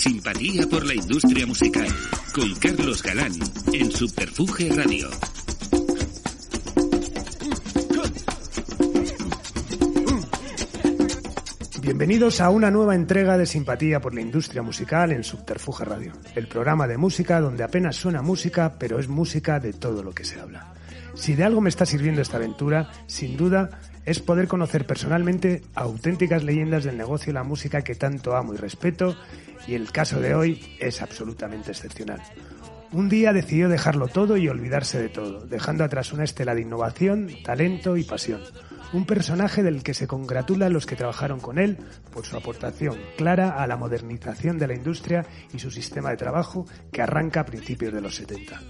Simpatía por la industria musical con Carlos Galán en Subterfuge Radio. Bienvenidos a una nueva entrega de Simpatía por la Industria Musical en Subterfuge Radio, el programa de música donde apenas suena música, pero es música de todo lo que se habla. Si de algo me está sirviendo esta aventura, sin duda es poder conocer personalmente auténticas leyendas del negocio y la música que tanto amo y respeto, y el caso de hoy es absolutamente excepcional. Un día decidió dejarlo todo y olvidarse de todo, dejando atrás una estela de innovación, talento y pasión. Un personaje del que se congratulan los que trabajaron con él por su aportación clara a la modernización de la industria y su sistema de trabajo que arranca a principios de los 70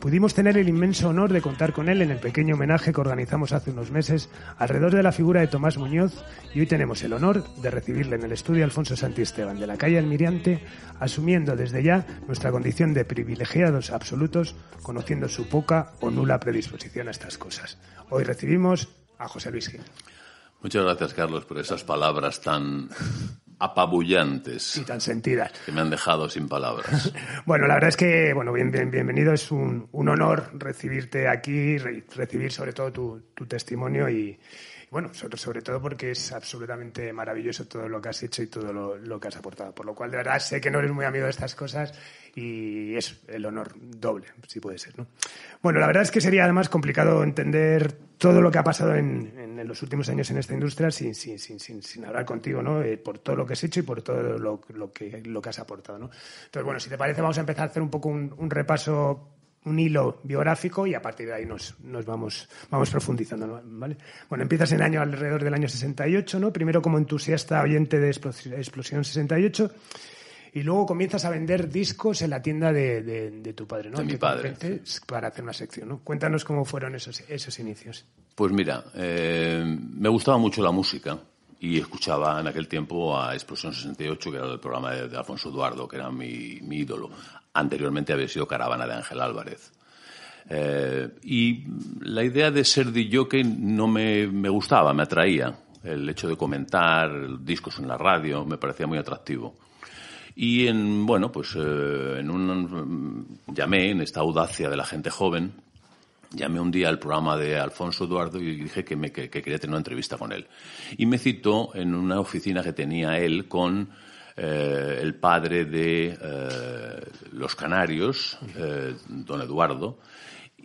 pudimos tener el inmenso honor de contar con él en el pequeño homenaje que organizamos hace unos meses alrededor de la figura de Tomás Muñoz y hoy tenemos el honor de recibirle en el estudio Alfonso Santisteban de la calle Almirante, asumiendo desde ya nuestra condición de privilegiados absolutos, conociendo su poca o nula predisposición a estas cosas. Hoy recibimos a José Luis Gil. Muchas gracias, Carlos, por esas palabras tan apabullantes. Y tan sentidas. Que me han dejado sin palabras. bueno, la verdad es que, bueno, bien, bien, bienvenido. Es un, un honor recibirte aquí, recibir sobre todo tu testimonio y, bueno, sobre, todo porque es absolutamente maravilloso todo lo que has hecho y todo lo, que has aportado. Por lo cual, de verdad, sé que no eres muy amigo de estas cosas y es el honor doble, si puede ser. ¿no? Bueno, la verdad es que sería además complicado entender todo lo que ha pasado en, los últimos años en esta industria sin, sin, sin, sin, sin hablar contigo, ¿no? Eh, por todo lo que has hecho y por todo lo, que, lo que has aportado, ¿no? Entonces, bueno, si te parece, vamos a empezar a hacer un poco un repaso un hilo biográfico y a partir de ahí nos, nos vamos, vamos profundizando. ¿vale? Bueno, empiezas en año alrededor del año 68, ¿no? primero como entusiasta oyente de Explosión 68 y luego comienzas a vender discos en la tienda de, tu padre, ¿no? De mi padre. Para hacer una sección, ¿no? Cuéntanos cómo fueron esos, esos inicios. Pues mira, eh, me gustaba mucho la música y escuchaba en aquel tiempo a Explosión 68, que era el programa de, Alfonso Eduardo, que era mi, mi, ídolo. Anteriormente había sido Caravana de Ángel Álvarez. Eh, y la idea de ser de que no me, gustaba, me atraía. El hecho de comentar discos en la radio me parecía muy atractivo. Y en, bueno, pues eh, en un, llamé, en esta audacia de la gente joven, llamé un día al programa de Alfonso Eduardo y dije que, me, que quería tener una entrevista con él. Y me citó en una oficina que tenía él con eh, el padre de eh, los canarios, eh, don Eduardo,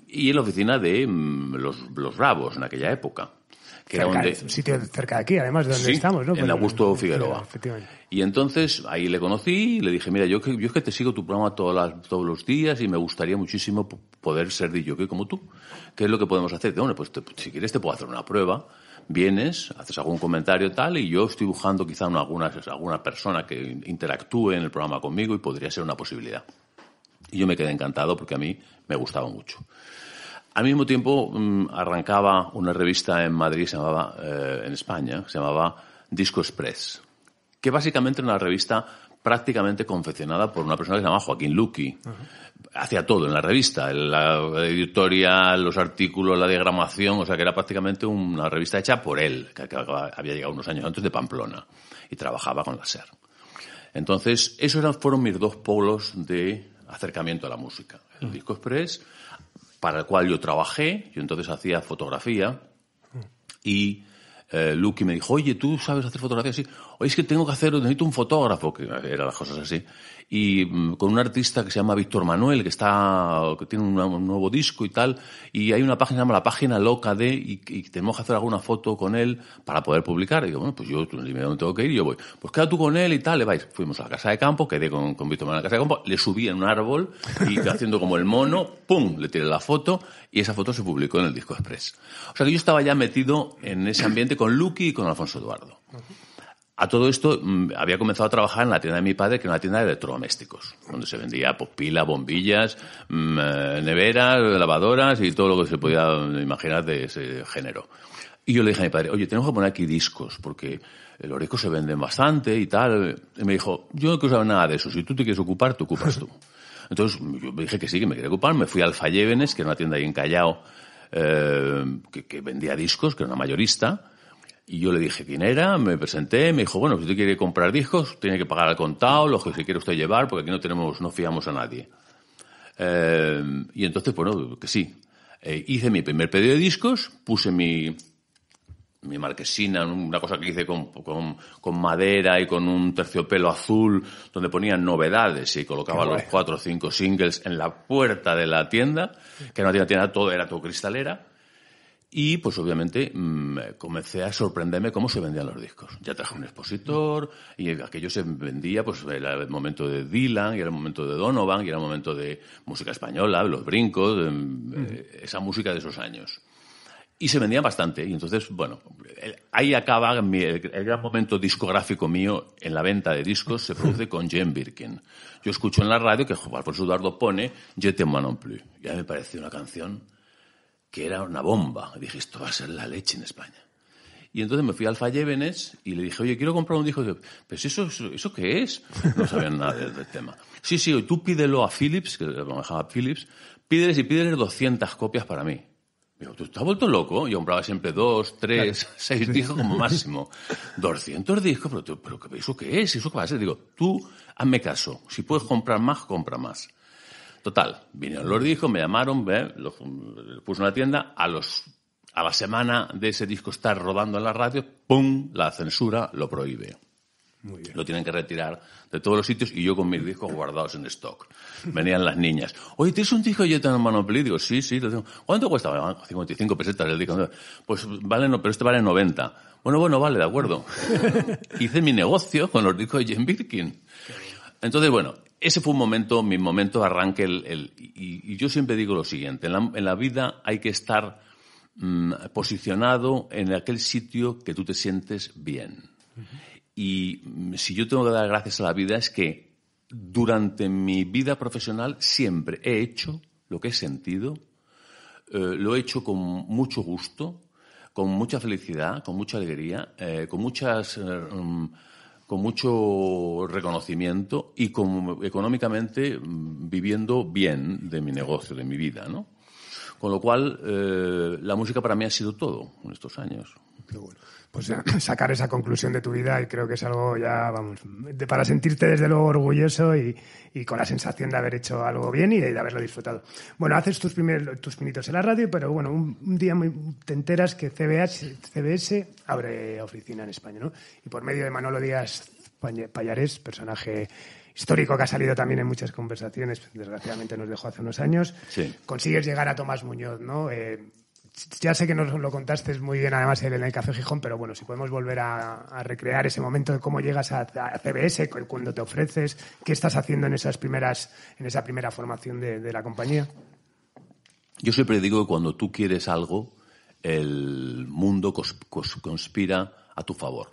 y en la oficina de mm, los, los Bravos en aquella época. un sitio cerca de aquí, además, de donde estamos, En pues, Augusto Figueroa. y entonces ahí le conocí y le dije, mira, yo, es que te sigo tu programa todos los días y me gustaría muchísimo poder ser de que como tú. ¿Qué es lo que podemos hacer? Bueno, pues si quieres te puedo hacer una prueba vienes, haces algún comentario tal, y yo estoy buscando quizá una, alguna, alguna persona que interactúe en el programa conmigo y podría ser una posibilidad. Y yo me quedé encantado porque a mí me gustaba mucho. Al mismo tiempo mm, arrancaba una revista en Madrid, se llamaba, eh, en España, se llamaba Disco Express, que básicamente era una revista prácticamente confeccionada por una persona que se llama Joaquín Luqui, hacía todo en la revista, la editorial, los artículos, la diagramación, o sea que era prácticamente una revista hecha por él, que había llegado unos años antes de Pamplona y trabajaba con la SER. Entonces, esos fueron mis dos polos de acercamiento a la música. El mm. Disco Express, para el cual yo trabajé, yo entonces hacía fotografía y eh, Lucky me dijo, oye, ¿tú sabes hacer fotografía así? Oye, es que tengo que hacer, necesito un fotógrafo, que eran las cosas así y mm, con un artista que se llama Víctor Manuel, que está que tiene un, nuevo disco y tal, y hay una página que se llama la página loca de, y, tenemos que hacer alguna foto con él para poder publicar. Y digo, bueno, pues yo si tengo que ir, yo voy. Pues queda tú con él y tal, le vais. Fuimos a la casa de campo, quedé con, con Víctor Manuel en la casa de campo, le subí en un árbol y haciendo como el mono, ¡pum! le tiré la foto y esa foto se publicó en el disco express. O sea que yo estaba ya metido en ese ambiente con Lucky y con Alfonso Eduardo. A todo esto mm, había comenzado a trabajar en la tienda de mi padre, que era una tienda de electrodomésticos, donde se vendía pues, bombillas, mm, eh, neveras, lavadoras y todo lo que se podía imaginar de ese género. Y yo le dije a mi padre, oye, tenemos que poner aquí discos, porque los discos se venden bastante y tal. Y me dijo, yo no quiero saber nada de eso, si tú te quieres ocupar, te ocupas tú. Entonces yo dije que sí, que me quería ocupar, me fui al Fallevenes, que era una tienda ahí en Callao, eh, que vendía discos, que era una mayorista, y yo le dije quién era, me presenté, me dijo, bueno, si usted quiere comprar discos, tiene que pagar al contado, los que quiere usted llevar, porque aquí no tenemos, no fiamos a nadie. Eh, y entonces, bueno, que sí. Eh, hice mi primer pedido de discos, puse mi, mi marquesina, una cosa que hice con, madera y con un terciopelo azul, donde ponían novedades y colocaba los cuatro o cinco singles en la puerta de la tienda, que no tenía tienda, todo era todo cristalera. Y pues obviamente mm, comencé a sorprenderme cómo se vendían los discos. Ya traje un expositor y aquello se vendía, pues era el momento de Dylan y era el momento de Donovan y era el momento de música española, los brincos, em, eh, esa música de esos años. Y se vendían bastante. Y entonces, bueno, ahí acaba el, gran momento discográfico mío en la venta de discos, se produce con Jane Birkin. Yo escucho en la radio que Juan Alfonso Eduardo pone Je te non plus. Ya me pareció una canción que era una bomba. Dije, esto va a ser la leche en España. Y entonces me fui al Fallévenes y le dije, oye, quiero comprar un disco. ¿pero eso, eso, qué es? No sabían nada del, tema. Sí, sí, tú pídelo a Philips, que lo manejaba Philips, pídeles y pídeles 200 copias para mí. Digo, tú has vuelto loco. Yo compraba siempre dos, tres, seis discos como máximo. 200 discos, pero, pero ¿eso qué es? ¿Eso qué va a ser? Digo, tú hazme caso. Si puedes comprar más, compra más. Total, vinieron los discos, me llamaron, puso los, en la tienda, a los a la semana de ese disco estar rodando en la radio, ¡pum! La censura lo prohíbe. Muy bien. Lo tienen que retirar de todos los sitios y yo con mis discos guardados en stock. Venían las niñas. Oye, ¿tienes un disco yo tengo un Digo, sí, sí, lo ¿Cuánto cuesta? 55 pesetas el disco. Pues vale, no, pero este vale 90. Bueno, bueno, vale, de acuerdo. Hice mi negocio con los discos de Jim Birkin. Entonces, bueno, ese fue un momento, mi momento de arranque. El, y, yo siempre digo lo siguiente, en la, en la vida hay que estar mm, posicionado en aquel sitio que tú te sientes bien. Y mm, si yo tengo que dar gracias a la vida es que durante mi vida profesional siempre he hecho lo que he sentido, eh, lo he hecho con mucho gusto, con mucha felicidad, con mucha alegría, eh, con muchas... Eh, mm, con mucho reconocimiento y económicamente mm, viviendo bien de mi negocio, de mi vida, ¿no? Con lo cual, eh, la música para mí ha sido todo en estos años bueno, pues sacar esa conclusión de tu vida y creo que es algo ya, vamos, para sentirte desde luego orgulloso y, con la sensación de haber hecho algo bien y de, haberlo disfrutado. Bueno, haces tus primeros, tus pinitos en la radio, pero bueno, un, día te enteras que CBH, CBS abre oficina en España, ¿no? Y por medio de Manolo Díaz Payares, personaje histórico que ha salido también en muchas conversaciones, desgraciadamente nos dejó hace unos años, consigues llegar a Tomás Muñoz, ¿no? Eh, ya sé que nos lo contaste muy bien además en el Café Gijón, pero bueno, si podemos volver a, recrear ese momento de cómo llegas a, CBS, cuando te ofreces, qué estás haciendo en esas primeras, en esa primera formación de, la compañía. Yo siempre digo que cuando tú quieres algo, el mundo conspira a tu favor.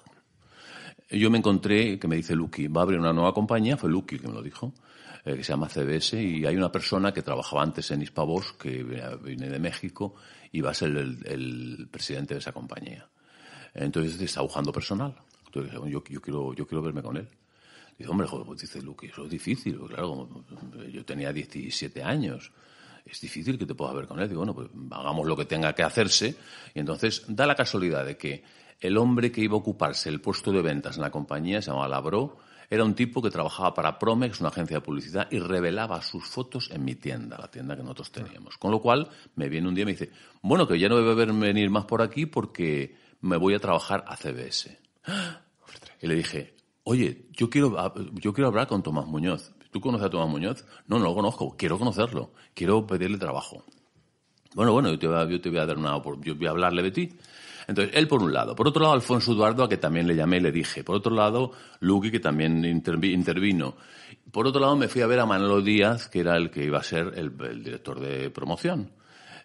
Yo me encontré, que me dice Lucky, va a abrir una nueva compañía, fue Lucky que me lo dijo, eh, que se llama CBS, y hay una persona que trabajaba antes en Hispavos, que eh, viene de México, y va a ser el, presidente de esa compañía. Entonces está buscando personal. yo, quiero, yo quiero verme con él. Dice, hombre, pues dice Luke, eso es difícil. claro, pues, yo tenía 17 años. Es difícil que te puedas ver con él. Digo, bueno, pues hagamos lo que tenga que hacerse. Y entonces da la casualidad de que el hombre que iba a ocuparse el puesto de ventas en la compañía se llamaba Labro era un tipo que trabajaba para Promex, una agencia de publicidad, y revelaba sus fotos en mi tienda, la tienda que nosotros teníamos. Con lo cual, me viene un día y me dice, bueno, que ya no voy a venir más por aquí porque me voy a trabajar a CBS. Y le dije, oye, yo quiero, yo quiero hablar con Tomás Muñoz. ¿Tú conoces a Tomás Muñoz? No, no lo conozco. Quiero conocerlo. Quiero pedirle trabajo. Bueno, bueno, yo te voy a, yo te voy a dar una yo voy a hablarle de ti. Entonces, él por un lado. Por otro lado, Alfonso Eduardo, a que también le llamé y le dije. Por otro lado, Luqui, que también intervino. Por otro lado, me fui a ver a Manolo Díaz, que era el que iba a ser el, director de promoción.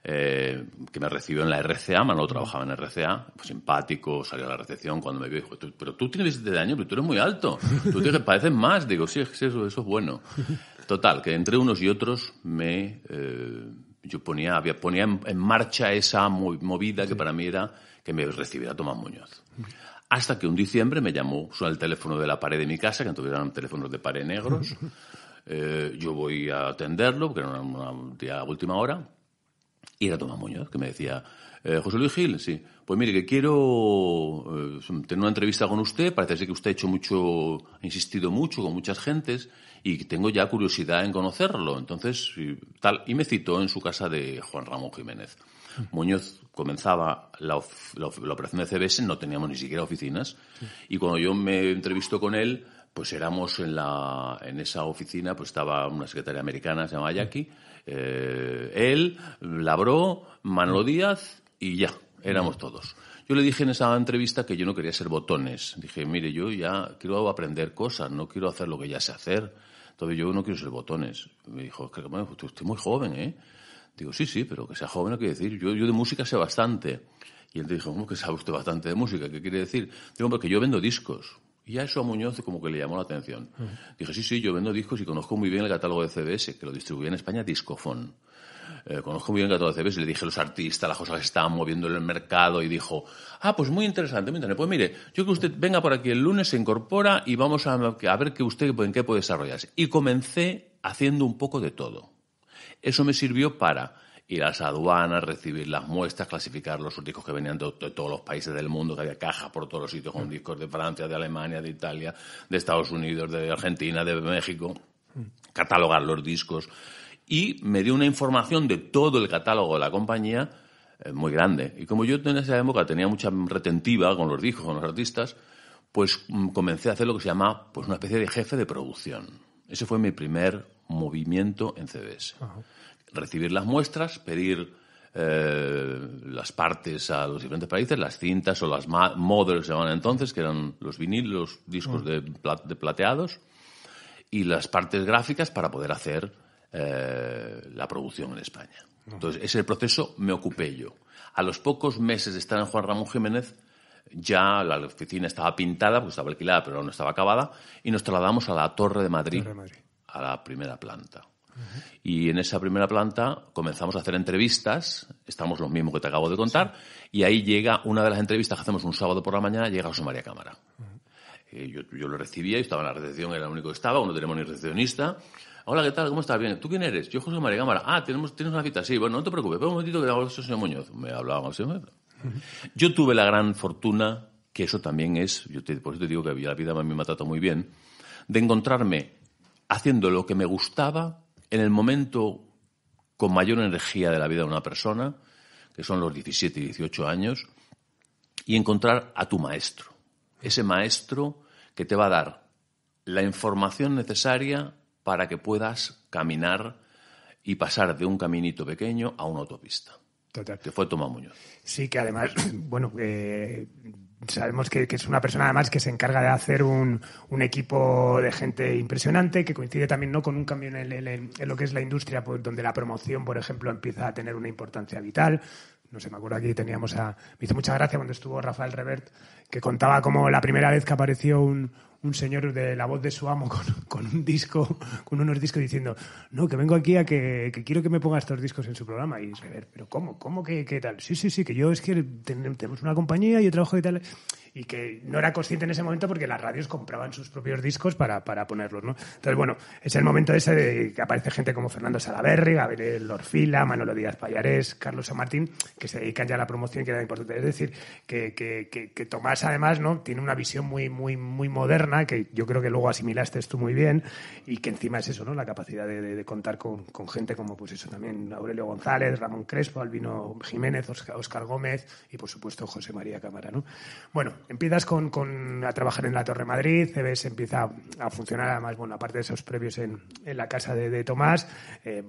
Eh, que me recibió en la RCA, Manolo trabajaba en RCA, pues simpático, salió a la recepción cuando me vio dijo, pero tú tienes 17 años, pero tú eres muy alto, tú te pareces más, digo, sí, eso, eso es bueno. Total, que entre unos y otros me... Eh, yo ponía, había, ponía en, marcha esa movida que para mí era que me recibiera Tomás Muñoz. Hasta que un diciembre me llamó, suena el teléfono de la pared de mi casa, que entonces eran teléfonos de pared negros. Eh, yo voy a atenderlo, porque era una, última hora. Y era Tomás Muñoz, que me decía, eh, José Luis Gil, sí. Pues mire, que quiero eh, tener una entrevista con usted. Parece ser que usted ha hecho mucho, ha insistido mucho con muchas gentes y tengo ya curiosidad en conocerlo. Entonces, tal. Y me citó en su casa de Juan Ramón Jiménez. Muñoz comenzaba la, operación de CBS, no teníamos ni siquiera oficinas. Y cuando yo me entrevistó con él, pues éramos en, esa oficina, pues estaba una secretaria americana, se llamaba Jackie, eh, él, Labró, Manolo Díaz y ya, éramos todos. Yo le dije en esa entrevista que yo no quería ser botones. Dije, mire, yo ya quiero aprender cosas, no quiero hacer lo que ya sé hacer. Entonces yo no quiero ser botones. Me dijo, es que usted pues muy joven, ¿eh? Digo, sí, sí, pero que sea joven, no quiere decir? Yo, de música sé bastante. Y él dijo, ¿cómo que sabe usted bastante de música? ¿Qué quiere decir? Digo, porque yo vendo discos. Y a eso a Muñoz como que le llamó la atención. Dijo, Dije, sí, sí, yo vendo discos y conozco muy bien el catálogo de CBS, que lo distribuía en España Discofon. Eh, conozco muy bien el catálogo de CBS, le dije a los artistas las cosas que estaban moviendo en el mercado y dijo, ah, pues muy interesante, muy Pues mire, yo que usted venga por aquí el lunes, se incorpora y vamos a, ver que usted en qué puede desarrollarse. Y comencé haciendo un poco de todo. Eso me sirvió para ir a las aduanas, recibir las muestras, clasificar los discos que venían de, todos los países del mundo, que había cajas por todos los sitios con mm. discos de Francia, de Alemania, de Italia, de Estados Unidos, de Argentina, de México, mm. catalogar los discos. Y me dio una información de todo el catálogo de la compañía eh, muy grande. Y como yo en esa época tenía mucha retentiva con los discos, con los artistas, pues mm, comencé a hacer lo que se llama pues, una especie de jefe de producción. Ese fue mi primer movimiento en CBS. Recibir las muestras, pedir eh, las partes a los diferentes países, las cintas o las que se llamaban entonces, que eran los los discos mm. de, plateados, y las partes gráficas para poder hacer eh, la producción en España. Entonces, ese proceso me ocupé yo. A los pocos meses de estar en Juan Ramón Jiménez, ya la oficina estaba pintada, pues estaba alquilada, pero no estaba acabada, y nos trasladamos a la Torre de Madrid, a la primera planta. Y en esa primera planta comenzamos a hacer entrevistas, estamos los mismos que te acabo de contar, y ahí llega una de las entrevistas que hacemos un sábado por la mañana, llega José María Cámara. Eh, yo, yo, lo recibía, y estaba en la recepción, era el único que estaba, no tenemos ni recepcionista. Hola, ¿qué tal? ¿Cómo estás? Bien. ¿Tú quién eres? Yo, José María Cámara. Ah, ¿tenemos, tienes una cita. Sí, bueno, no te preocupes. un momentito que le hago al señor Muñoz. Me hablaba el señor Muñoz. Yo tuve la gran fortuna, que eso también es, yo te, por eso te digo que la vida a mí me ha tratado muy bien, de encontrarme haciendo lo que me gustaba en el momento con mayor energía de la vida de una persona, que son los 17 y 18 años, y encontrar a tu maestro. Ese maestro que te va a dar la información necesaria para que puedas caminar y pasar de un caminito pequeño a una autopista. Que fue Tomás Muñoz. Sí, que además, bueno, eh, sabemos que, es una persona además que se encarga de hacer un, equipo de gente impresionante, que coincide también ¿no? con un cambio en, lo que es la industria, pues, donde la promoción, por ejemplo, empieza a tener una importancia vital. No sé, me acuerdo aquí teníamos a. Me hizo mucha gracia cuando estuvo Rafael Revert, que contaba como la primera vez que apareció un, un señor de la voz de su amo con, un disco, con unos discos diciendo, no, que vengo aquí a que, quiero que me ponga estos discos en su programa. Y a ver, pero ¿cómo? ¿Cómo qué tal? Sí, sí, sí, que yo es que tenemos una compañía, yo trabajo y tal y que no era consciente en ese momento porque las radios compraban sus propios discos para, ponerlos, ¿no? Entonces, bueno, es el momento ese de que aparece gente como Fernando Salaverri Gabriel Orfila, Manolo Díaz Payares Carlos San Martín, que se dedican ya a la promoción, que era importante. Es decir, que, Tomás, además, ¿no? Tiene una visión muy, muy, muy moderna, que yo creo que luego asimilaste tú muy bien, y que encima es eso, ¿no? La capacidad de, contar con, gente como, pues eso también, Aurelio González, Ramón Crespo, Albino Jiménez, Oscar, Gómez y, por supuesto, José María Cámara, ¿no? Bueno, empiezas con, con, a trabajar en la Torre Madrid, CBS empieza a funcionar, además, bueno, aparte de esos previos en, la casa de, de Tomás, eh,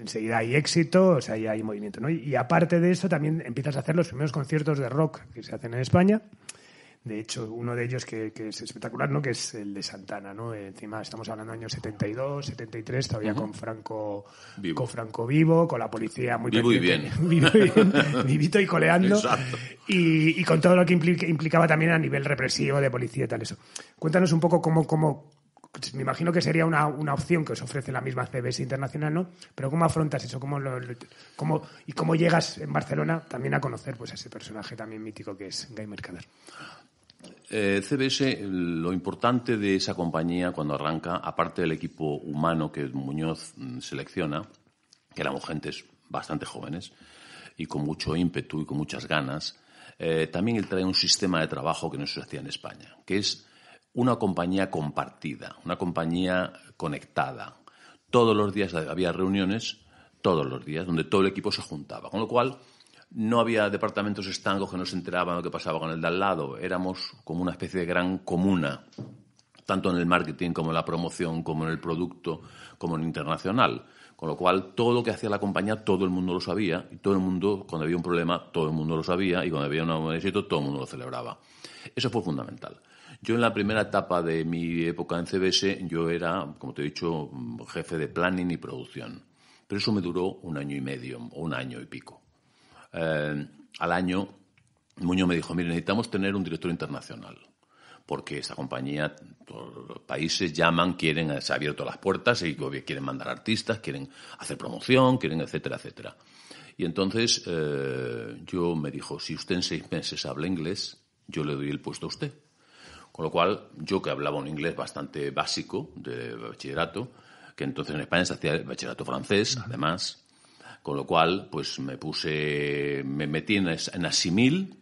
enseguida hay éxito, o sea, hay movimiento, ¿no? y aparte de eso, también empiezas a hacer los primeros conciertos de rock que se hacen en España. De hecho, uno de ellos que, es espectacular, ¿no? Que es el de Santana, ¿no? Eh, encima estamos hablando de años 72, 73, todavía con Franco vivo. con Franco vivo, con la policía muy vivo bien. vivo y vivito y coleando. Y, y, con todo lo que implicaba también a nivel represivo de policía y tal eso. Cuéntanos un poco cómo, cómo me imagino que sería una, opción que os ofrece la misma CBS Internacional, ¿no? Pero ¿cómo afrontas eso? ¿Cómo, ¿Y cómo llegas en Barcelona también a conocer pues, ese personaje también mítico que es Guy Mercader? Eh, CBS, lo importante de esa compañía cuando arranca, aparte del equipo humano que Muñoz mm, selecciona, que eran gentes bastante jóvenes y con mucho ímpetu y con muchas ganas, eh, también él trae un sistema de trabajo que no se hacía en España, que es una compañía compartida, una compañía conectada. Todos los días había reuniones, todos los días, donde todo el equipo se juntaba, con lo cual no había departamentos estancos que no se enteraban de lo que pasaba con el de al lado. Éramos como una especie de gran comuna, tanto en el marketing como en la promoción, como en el producto, como en internacional. Con lo cual, todo lo que hacía la compañía, todo el mundo lo sabía. Y todo el mundo, cuando había un problema, todo el mundo lo sabía. Y cuando había un éxito, todo el mundo lo celebraba. Eso fue fundamental. Yo en la primera etapa de mi época en CBS, yo era, como te he dicho, mm, jefe de planning y producción. Pero eso me duró un año y medio, o un año y pico. Eh, al año, Muñoz me dijo, mire, necesitamos tener un director internacional, porque esa compañía, por los países llaman, quieren, eh, se han abierto las puertas y quieren mandar artistas, quieren hacer promoción, quieren, etcétera, etcétera. Y entonces eh, yo me dijo, si usted en seis meses habla inglés, yo le doy el puesto a usted. Con lo cual, yo que hablaba un inglés bastante básico de bachillerato, que entonces en España se hacía el bachillerato francés, además, con lo cual, pues me puse, me metí en, Asimil,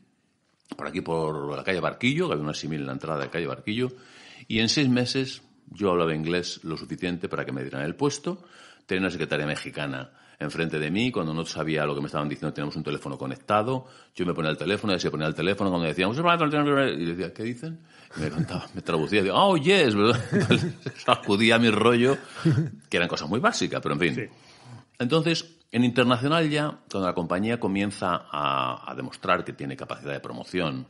por aquí por la calle Barquillo, que había una Asimil en la entrada de la calle Barquillo, y en seis meses yo hablaba inglés lo suficiente para que me dieran el puesto. Tenía una secretaria mexicana enfrente de mí, cuando no sabía lo que me estaban diciendo, teníamos un teléfono conectado, yo me ponía el teléfono, ella se ponía el teléfono, cuando decíamos, y decía, ¿qué dicen? Y me contaba, me traducía, decía, oh, yes, sacudía mi rollo, que eran cosas muy básicas, pero en fin. Entonces, en internacional ya, cuando la compañía comienza a, demostrar que tiene capacidad de promoción,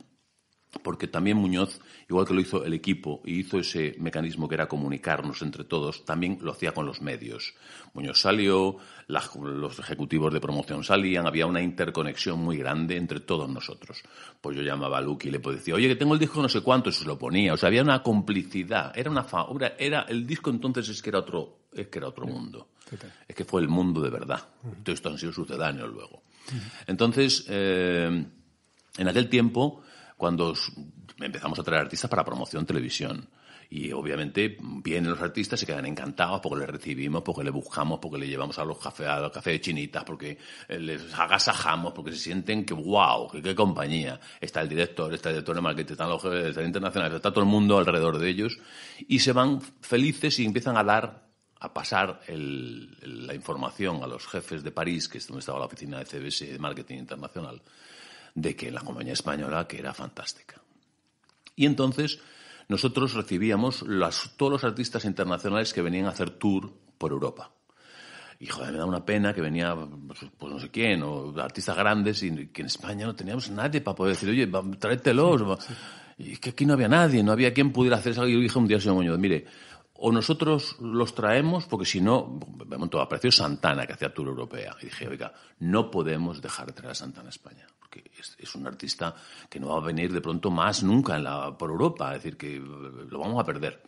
porque también Muñoz, igual que lo hizo el equipo y hizo ese mecanismo que era comunicarnos entre todos, también lo hacía con los medios. Muñoz salió, los ejecutivos de promoción salían, había una interconexión muy grande entre todos nosotros. Pues yo llamaba a Luke y le decía, oye, que tengo el disco no sé cuánto, y se lo ponía. O sea, había una complicidad, era una fa, era el disco entonces es que era otro, es que era otro mundo. Es que fue el mundo de verdad. Entonces, esto han sido sucedáneos luego. Entonces, eh, en aquel tiempo, cuando empezamos a traer artistas para promoción televisión, y obviamente vienen los artistas, se quedan encantados porque les recibimos, porque les buscamos, porque le llevamos a los cafés, a los cafés de chinitas, porque eh, les agasajamos, porque se sienten que wow, que qué compañía. Está el director, está el director de marketing, están los jefes de internacionales, está todo el mundo alrededor de ellos y se van felices y empiezan a dar a pasar la información a los jefes de París, que es donde estaba la oficina de CBS de Marketing Internacional, de que la compañía española que era fantástica. Y entonces nosotros recibíamos todos los artistas internacionales que venían a hacer tour por Europa. Y joder, me da una pena que venía, pues, no sé quién, o artistas grandes, y que en España no teníamos nadie para poder decir, oye, tráetelos. Y que aquí no había nadie, no había quien pudiera hacer eso. Y yo dije un día, señor Muñoz, mire, o nosotros los traemos, porque si no, me a precio Santana que hacía Tour Europea. Y dije, oiga, no podemos dejar de traer a Santana a España, porque es, un artista que no va a venir de pronto más nunca por Europa, es decir, que eh, lo vamos a perder.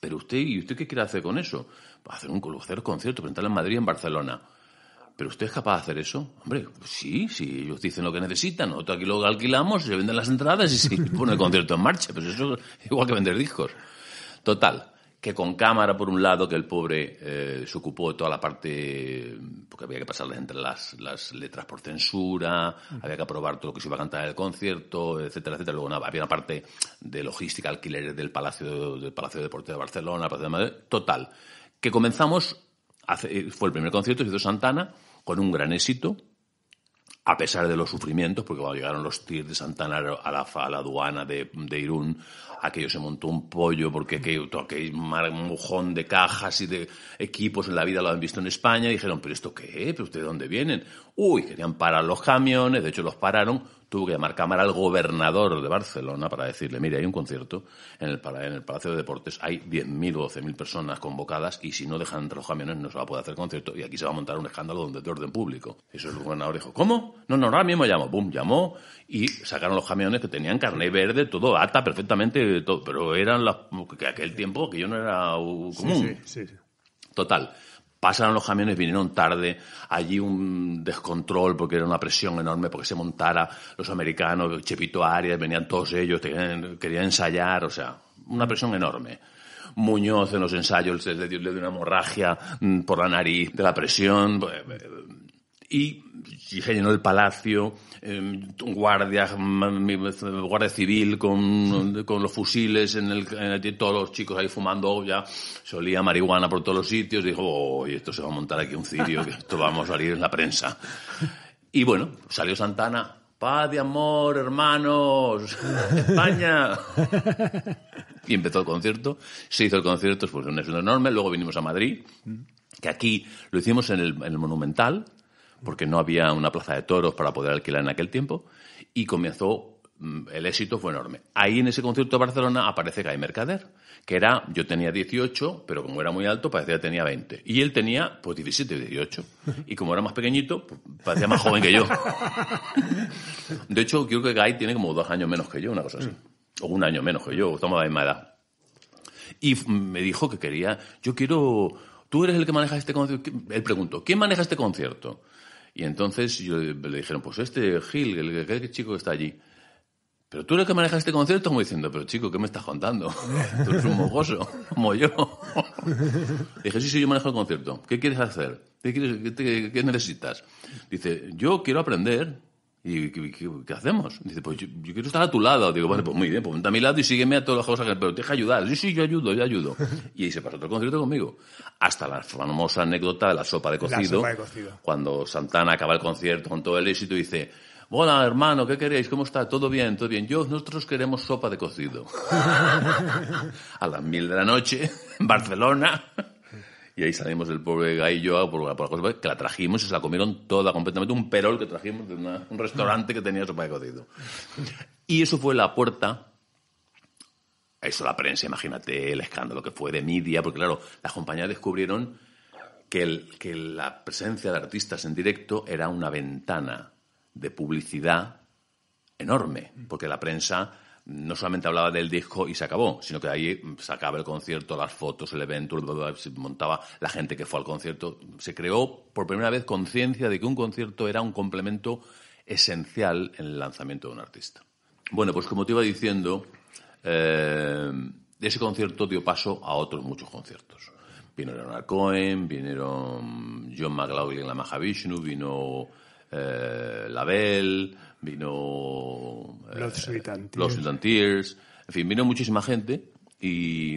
Pero usted, ¿y usted qué quiere hacer con eso? Pues hacer un concierto, presentarlo en Madrid y en Barcelona. ¿Pero usted es capaz de hacer eso? Hombre, sí, si sí, ellos dicen lo que necesitan, otro aquí lo alquilamos, se venden las entradas y se pone el concierto en marcha. Pero pues eso es igual que vender discos. Total, que con cámara por un lado, que el pobre eh, se ocupó de toda la parte, porque había que pasarle entre las, las letras por censura, había que aprobar todo lo que se iba a cantar en el concierto, etcétera, etcétera. Luego nada, había una parte de logística, alquileres del Palacio, del Palacio de Deportes de Barcelona, Palacio de Madrid, total. Que comenzamos, hace, fue el primer concierto, se hizo Santana, con un gran éxito, a pesar de los sufrimientos, porque cuando llegaron los tir de Santana a la, a la aduana de, de, Irún, aquello se montó un pollo, porque aquello, aquel mojón de cajas y de equipos en la vida lo han visto en España, y dijeron, pero esto qué, pero ustedes dónde vienen. Uy, querían parar los camiones, de hecho los pararon, tuvo que llamar cámara al gobernador de Barcelona para decirle, mire, hay un concierto en el, en el Palacio de Deportes, hay 10.000 o 12.000 personas convocadas y si no dejan entrar los camiones no se va a poder hacer concierto y aquí se va a montar un escándalo donde de orden público. Eso el gobernador dijo, ¿cómo? No, no, ahora mismo llamó. Boom, llamó y sacaron los camiones que tenían carné verde, todo ata perfectamente, todo, pero eran las, que aquel tiempo que yo no era uh, común. Sí, sí, sí. Total Pasaron los camiones, vinieron tarde, allí un descontrol porque era una presión enorme porque se montara los americanos, Chepito Arias, venían todos ellos, querían ensayar, o sea, una presión enorme. Muñoz en los ensayos le dio una hemorragia mm, por la nariz de la presión pues, eh, y se llenó el palacio Em, guardia, guardia civil con, los fusiles, en el, todos los chicos ahí fumando ya, solía marihuana por todos los sitios, dijo, oh, esto se va a montar aquí un cirio, esto vamos a salir en la prensa. Y bueno, salió Santana, paz de amor, hermanos, España. y empezó el concierto, se hizo el concierto, pues un éxito enorme, luego vinimos a Madrid, que aquí lo hicimos en el Monumental, porque no había una plaza de toros para poder alquilar en aquel tiempo, y comenzó mm, el éxito fue enorme. Ahí en ese concierto de Barcelona aparece Guy Mercader, que era, yo tenía 18, pero como era muy alto, parecía que tenía 20. Y él tenía, pues, 17, 18. Y como era más pequeñito, pues, parecía más joven que yo. De hecho, creo que Guy tiene como dos años menos que yo, una cosa así. O un año menos que yo, estamos a la misma edad. Y mm, me dijo que quería, yo quiero, tú eres el que maneja este concierto. Él preguntó, ¿quién maneja este concierto? Y entonces yo, le dijeron, pues este Gil, el, es el chico que está allí, pero tú eres el que maneja este concierto, como diciendo, pero chico, ¿qué me estás contando? Tú eres un mojoso, como yo. Dije, sí, sí, yo manejo el concierto. ¿Qué quieres hacer? qué necesitas? Dice, yo quiero aprender ¿Y qué, hacemos? Dice, pues yo, quiero estar a tu lado. Digo, vale, pues muy bien, pues ponte a mi lado y sígueme a todas las cosas, pero te deja ayudar. Sí, sí, yo ayudo, yo ayudo. Y ahí se pasó otro concierto conmigo. Hasta la famosa anécdota de la sopa de cocido. La sopa de cocido. Cuando Santana acaba el concierto con todo el éxito y dice, hola hermano, ¿qué queréis? ¿Cómo está? ¿Todo bien? ¿Todo bien? Yo, nosotros queremos sopa de cocido. a las mil de la noche, en Barcelona. Y ahí salimos el pobre gallo por, por, que la trajimos y se la comieron toda completamente. Un perol que trajimos de un restaurante que tenía su de cocido. Y eso fue la puerta eso la prensa, imagínate el escándalo que fue de media, porque claro, las compañías descubrieron que, el, que la presencia de artistas en directo era una ventana de publicidad enorme, porque la prensa no solamente hablaba del disco y se acabó, sino que ahí ahí sacaba el concierto, las fotos, el evento, se montaba la gente que fue al concierto. Se creó por primera vez conciencia de que un concierto era un complemento esencial en el lanzamiento de un artista. Bueno, pues como te iba diciendo, eh, ese concierto dio paso a otros muchos conciertos. Leonard Cohen, vinieron John McLaughlin en la Mahavishnu, vino eh, Label, vino eh, los Sweat en fin, vino muchísima gente y,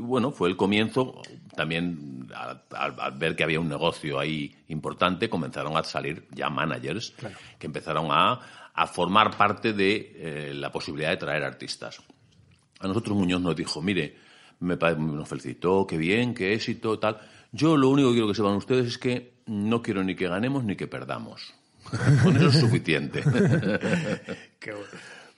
bueno, fue el comienzo. También al, ver que había un negocio ahí importante, comenzaron a salir ya managers que empezaron a, a, formar parte de eh, la posibilidad de traer artistas. A nosotros Muñoz nos dijo, mire, me, nos felicitó, qué bien, qué éxito, tal. Yo lo único que quiero que sepan ustedes es que no quiero ni que ganemos ni que perdamos. Con suficiente.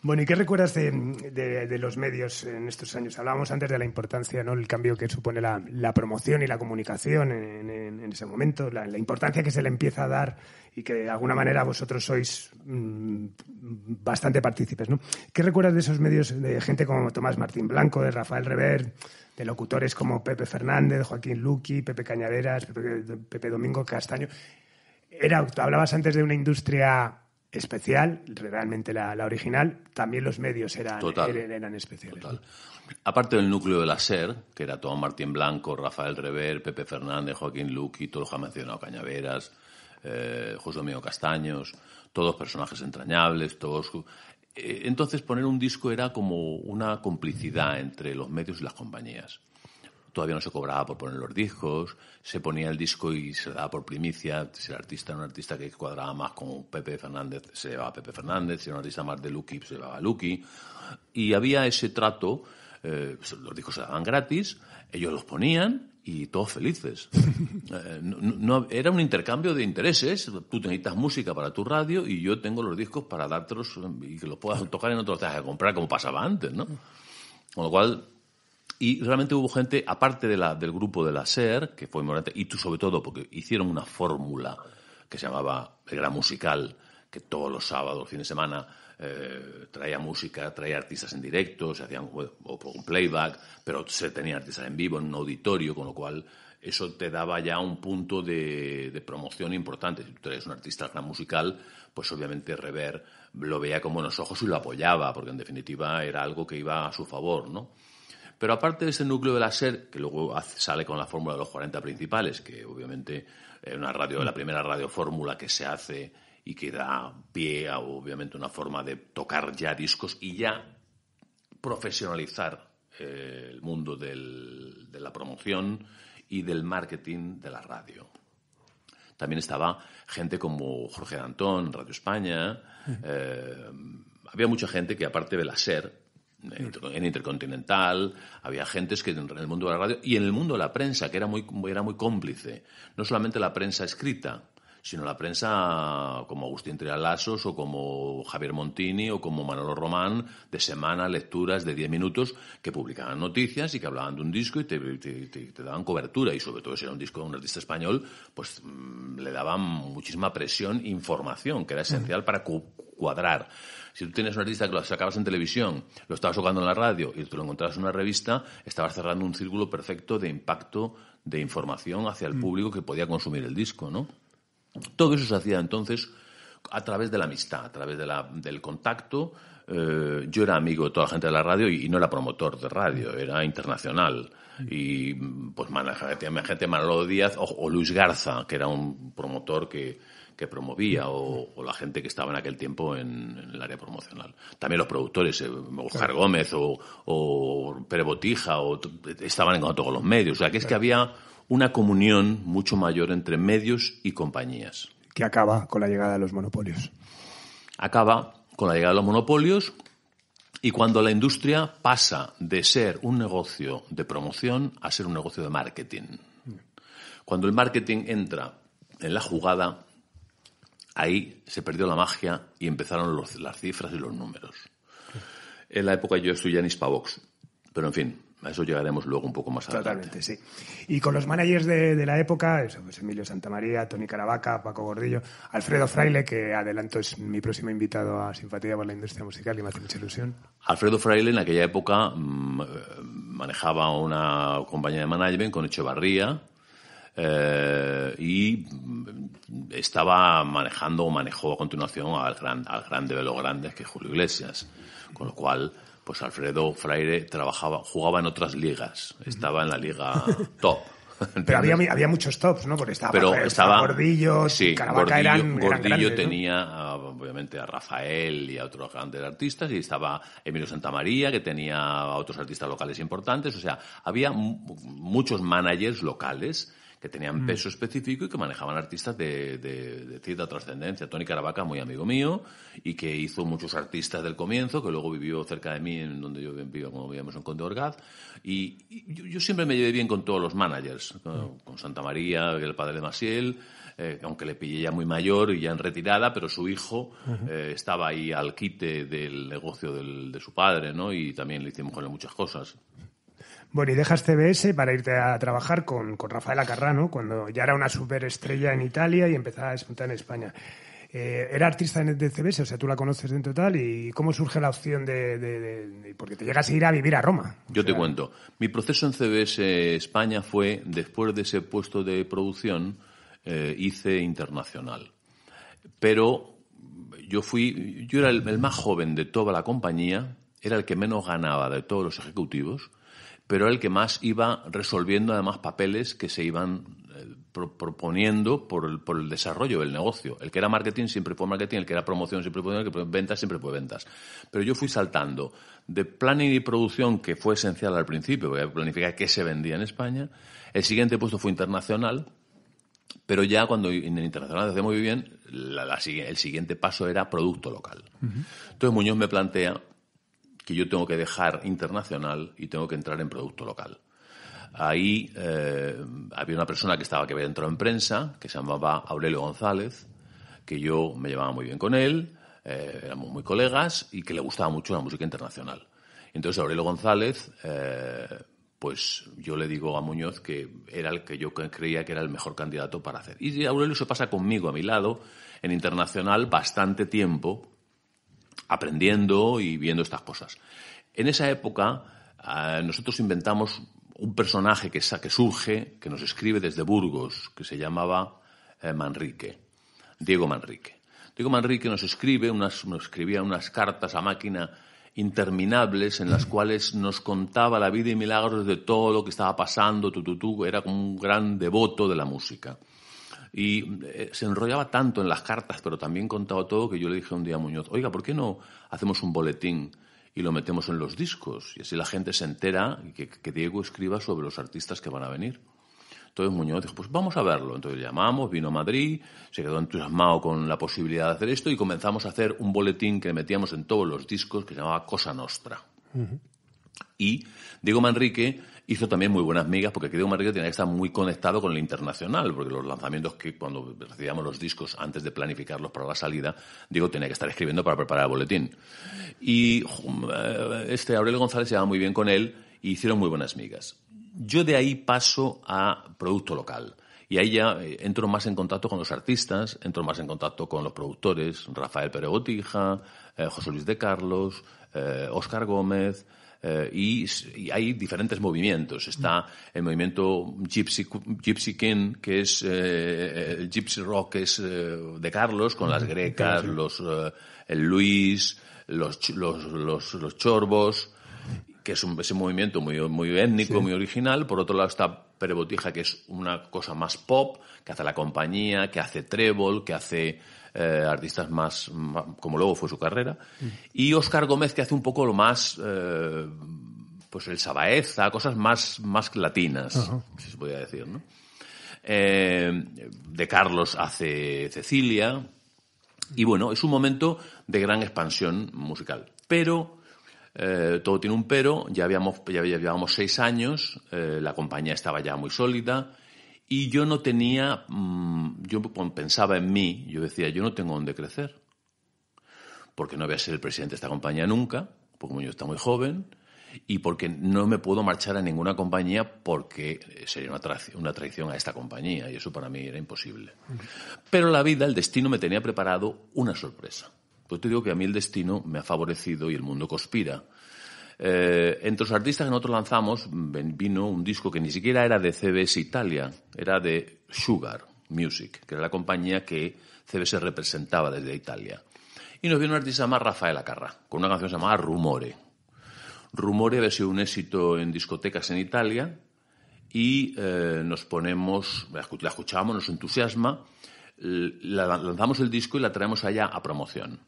bueno. ¿y qué recuerdas de, los medios en estos años? Hablábamos antes de la importancia, ¿no? El cambio que supone la, promoción y la comunicación en, ese momento, la, importancia que se le empieza a dar y que de alguna manera vosotros sois mm, bastante partícipes, ¿Qué recuerdas de esos medios de gente como Tomás Martín Blanco, de Rafael Rever, de locutores como Pepe Fernández, Joaquín Luqui, Pepe Cañaderas, Pepe Domingo Castaño? era, hablabas antes de una industria especial, realmente la, original, también los medios eran, er, especiales. Total. Aparte del núcleo de la SER, que era todo Martín Blanco, Rafael Rever, Pepe Fernández, Joaquín Luqui, todos los que han mencionado, Cañaveras, eh, José Domingo Castaños, todos personajes entrañables, todos... Eh, entonces poner un disco era como una complicidad entre los medios y las compañías todavía no se cobraba por poner los discos, se ponía el disco y se daba por primicia, si el artista era un artista que cuadraba más con Pepe Fernández, se llevaba Pepe Fernández, si era un artista más de Lucky, se llevaba a Lucky, y había ese trato, eh, pues, los discos se daban gratis, ellos los ponían y todos felices. Eh, era un intercambio de intereses. Tú necesitas música para tu radio y yo tengo los discos para dártelos y que los puedas tocar en otros te los comprar como pasaba antes, ¿no? Con lo cual, y realmente hubo gente, aparte de la, del grupo de la SER, que fue importante, y tú sobre todo, porque hicieron una fórmula que se llamaba el gran musical, que todos los sábados, fines de semana, eh, traía música, traía artistas en directo, se hacían o un playback, pero se tenía artistas en vivo, en un auditorio, con lo cual eso te daba ya un punto de, promoción importante. Si tú eres un artista gran musical, pues obviamente Rever lo veía con buenos ojos y lo apoyaba, porque en definitiva era algo que iba a su favor, ¿no? Pero aparte de ese núcleo de la SER, que luego sale con la fórmula de los 40 principales, que obviamente es una radio, la primera radiofórmula que se hace y que da pie a obviamente una forma de tocar ya discos y ya profesionalizar eh, el mundo de la promoción y del marketing de la radio. También estaba gente como Jorge Antón, Radio España. Eh, había mucha gente que, aparte de la SER, en Intercontinental, había gentes que en el mundo de la radio y en el mundo de la prensa, que era muy, era muy cómplice. No solamente la prensa escrita, sino la prensa como Agustín Trialasos o como Javier Montini o como Manolo Román, de semana, lecturas de 10 minutos, que publicaban noticias y que hablaban de un disco y te, daban cobertura. Y sobre todo si era un disco de un artista español, pues mm, le daban muchísima presión, información, que era esencial para cuadrar. Si tú tienes un artista que lo sacabas en televisión, lo estabas tocando en la radio y tú lo encontrabas en una revista, estabas cerrando un círculo perfecto de impacto de información hacia el mm. público que podía consumir el disco, ¿no? Todo eso se hacía entonces a través de la amistad, a través de la, del contacto. Eh, yo era amigo de toda la gente de la radio y, no era promotor de radio, era internacional. Mm. Y pues gente Manolo Díaz o, Luis Garza, que era un promotor que, que promovía o, la gente que estaba en aquel tiempo en, el área promocional. También los productores, eh, Gómez o, o Pere Botija, o, estaban en contacto con los medios. O sea, que es que había una comunión mucho mayor entre medios y compañías. Que acaba con la llegada de los monopolios. Acaba con la llegada de los monopolios y cuando la industria pasa de ser un negocio de promoción a ser un negocio de marketing. Mm. Cuando el marketing entra en la jugada, ahí se perdió la magia y empezaron los, las cifras y los números. En la época yo estudié en Hispavox, pero en fin, a eso llegaremos luego un poco más adelante. Totalmente, sí. Y con los managers de, la época, eh, eso, pues Emilio Santamaría, Tony Caravaca, Paco Gordillo, Alfredo Fraile, que adelanto es mi próximo invitado a Simpatía por la Industria Musical y me hace mucha ilusión. Alfredo Fraile en aquella época mm, eh, manejaba una compañía de management con Echevarría, eh, y mm, estaba manejando o manejó a continuación al gran, al grande de los grandes que es Julio Iglesias. Con lo cual, pues Alfredo Fraire trabajaba, jugaba en otras ligas. Estaba en la liga top. Pero había, había muchos tops, ¿no? Porque estaba, pero estaba, Gordillo, sí, Gordillo, eran, Gordillo tenía ah, obviamente a Rafael y a otros grandes artistas y estaba Emilio Santamaría que tenía a otros artistas locales importantes, o sea, había muchos managers locales que tenían mm. peso específico y que manejaban artistas de, cierta trascendencia. Tony Caravaca, muy amigo mío, y que hizo muchos artistas del comienzo, que luego vivió cerca de mí, en donde yo vivía, como vivíamos en Conde Orgaz. Y, yo, siempre me llevé bien con todos los managers, con, mm. Santa María, el padre de Maciel, eh, aunque le pillé ya muy mayor y ya en retirada, pero su hijo eh, estaba ahí al quite del negocio del, de su padre, ¿no? Y también le hicimos con él muchas cosas. Bueno, y dejas CBS para irte a trabajar con, Rafaela Carrano, cuando ya era una superestrella en Italia y empezaba a despuntar en España. Eh, era artista de CBS, o sea, tú la conoces en total, y cómo surge la opción de, porque te llegas a ir a vivir a Roma. Yo te cuento, mi proceso en CBS España fue, después de ese puesto de producción, eh, hice internacional. Pero yo fui, yo era el más joven de toda la compañía, era el que menos ganaba de todos los ejecutivos, pero el que más iba resolviendo además papeles que se iban eh, proponiendo por el, por el, desarrollo del negocio. El que era marketing siempre fue marketing, el que era promoción siempre fue promoción, el que fue ventas siempre fue ventas. Pero yo fui saltando de planning y producción, que fue esencial al principio, porque planificar qué se vendía en España. El siguiente puesto fue internacional, pero ya cuando en el internacional hacía muy bien, el siguiente paso era producto local. Entonces Muñoz me plantea que yo tengo que dejar internacional y tengo que entrar en producto local. Ahí eh, había una persona que estaba que había entrado en prensa, que se llamaba Aurelio González, que yo me llevaba muy bien con él, eh, éramos muy colegas y que le gustaba mucho la música internacional. Entonces Aurelio González, eh, pues yo le digo a Muñoz que era el que yo creía que era el mejor candidato para hacer. Y Aurelio se pasa conmigo a mi lado en internacional bastante tiempo aprendiendo y viendo estas cosas. En esa época ah, nosotros inventamos un personaje que, surge, que nos escribe desde Burgos, que se llamaba eh, Manrique, Diego Manrique. Diego Manrique nos escribe, nos escribía unas cartas a máquina interminables en las cuales nos contaba la vida y milagros de todo lo que estaba pasando, era como un gran devoto de la música. Y eh, se enrollaba tanto en las cartas, pero también contaba todo, que yo le dije un día a Muñoz, oiga, ¿por qué no hacemos un boletín y lo metemos en los discos? Y así la gente se entera que, que Diego escriba sobre los artistas que van a venir. Entonces Muñoz dijo, pues vamos a verlo. Entonces llamamos, vino a Madrid, se quedó entusiasmado con la posibilidad de hacer esto y comenzamos a hacer un boletín que metíamos en todos los discos que se llamaba Cosa Nostra. Y Diego Manrique hizo también muy buenas migas, porque Diego Manrique tenía que estar muy conectado con el internacional, porque los lanzamientos que cuando recibíamos los discos antes de planificarlos para la salida, Diego tenía que estar escribiendo para preparar el boletín. Y eh, este Aurelio González se llevaba muy bien con él y hicieron muy buenas migas. Yo de ahí paso a producto local. Y ahí ya eh, entro más en contacto con los artistas, entro más en contacto con los productores, Rafael Pérez Botija, eh, José Luis de Carlos, Óscar Oscar Gómez, eh, y, hay diferentes movimientos. Está el movimiento Gypsy, gypsy King, que es eh, eh, el Gypsy Rock, es de Carlos, con las grecas, los, el Luis, los, los, los, los chorbos, que es un, ese movimiento muy, muy étnico, muy original. Por otro lado está Pere que es una cosa más pop, que hace la compañía, que hace Trébol, que hace eh, artistas más, como luego fue su carrera. Mm. Y Oscar Gómez, que hace un poco lo más... Eh, pues el Sabaeza, cosas más, más latinas, si se podría decir, ¿no? Eh, de Carlos hace Cecilia. Y bueno, es un momento de gran expansión musical. Pero eh, todo tiene un pero, ya, habíamos, ya llevábamos seis años, eh, la compañía estaba ya muy sólida y yo no tenía, mm, yo pensaba en mí, yo decía, yo no tengo dónde crecer, porque no voy a ser el presidente de esta compañía nunca, porque yo está muy joven, y porque no me puedo marchar a ninguna compañía porque eh, sería una traición a esta compañía y eso para mí era imposible. Pero la vida, el destino me tenía preparado una sorpresa. Pues te digo que a mí el destino me ha favorecido y el mundo conspira. Eh, entre los artistas que nosotros lanzamos vino un disco que ni siquiera era de CBS Italia, era de Sugar Music, que era la compañía que CBS representaba desde Italia. Y nos vino un artista llamado Rafael Acarra, con una canción llamada Rumore. Rumore había sido un éxito en discotecas en Italia y eh, nos ponemos, la escuchábamos, nos entusiasma, lanzamos el disco y la traemos allá a promoción.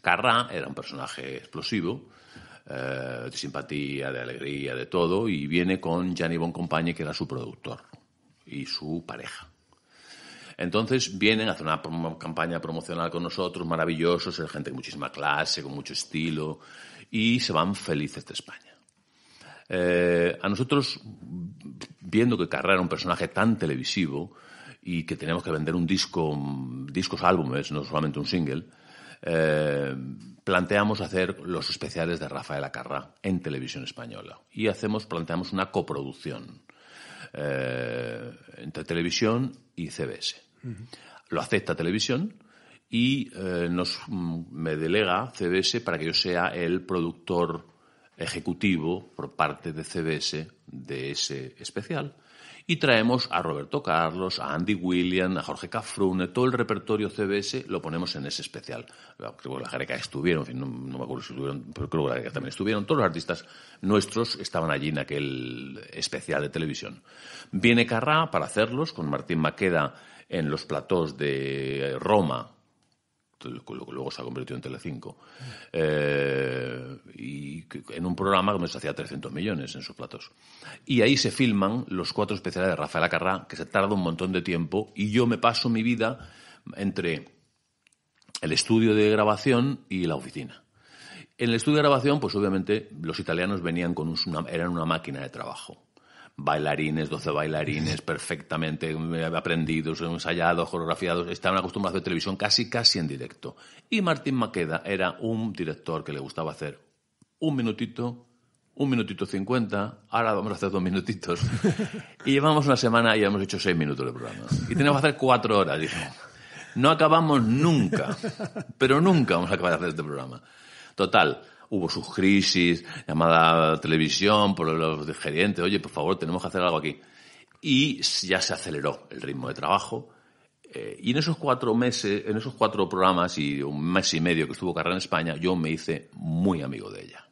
Carrá era un personaje explosivo, eh, de simpatía, de alegría, de todo, y viene con Gianni Boncompagni, que era su productor y su pareja. Entonces vienen, hacer una campaña promocional con nosotros, maravillosos, gente de muchísima clase, con mucho estilo, y se van felices de España. Eh, a nosotros, viendo que Carrá era un personaje tan televisivo y que teníamos que vender un disco, discos álbumes, no solamente un single, eh, planteamos hacer los especiales de Rafael Acarra en televisión española. Y hacemos, planteamos una coproducción eh, entre televisión y CBS. Lo acepta televisión y eh, nos, mm, me delega CBS para que yo sea el productor ejecutivo por parte de CBS de ese especial y traemos a Roberto Carlos, a Andy William, a Jorge Cafrune, todo el repertorio CBS lo ponemos en ese especial. Creo que la Jareca estuvieron, no, no, me acuerdo si estuvieron, pero creo que la Jareca también estuvieron. Todos los artistas nuestros estaban allí en aquel especial de televisión. Viene Carrá para hacerlos con Martín Maqueda en los platós de Roma luego se ha convertido en Telecinco, eh, y en un programa que se hacía 300 millones en sus platos. Y ahí se filman los cuatro especiales de Rafael Acarrá, que se tarda un montón de tiempo, y yo me paso mi vida entre el estudio de grabación y la oficina. En el estudio de grabación, pues obviamente los italianos venían con eran una máquina de trabajo bailarines, 12 bailarines perfectamente eh, aprendidos, eh, ensayados, coreografiados, estaban acostumbrados a hacer televisión casi, casi en directo. Y Martín Maqueda era un director que le gustaba hacer un minutito, un minutito cincuenta, ahora vamos a hacer dos minutitos. y llevamos una semana y hemos hecho seis minutos de programa. Y tenemos que hacer cuatro horas, dijo. No acabamos nunca, pero nunca vamos a acabar de hacer este programa. Total, hubo sus crisis, llamada a televisión por los gerentes, oye, por favor, tenemos que hacer algo aquí. Y ya se aceleró el ritmo de trabajo. Eh, y en esos cuatro meses, en esos cuatro programas y un mes y medio que estuvo Carrera en España, yo me hice muy amigo de ella.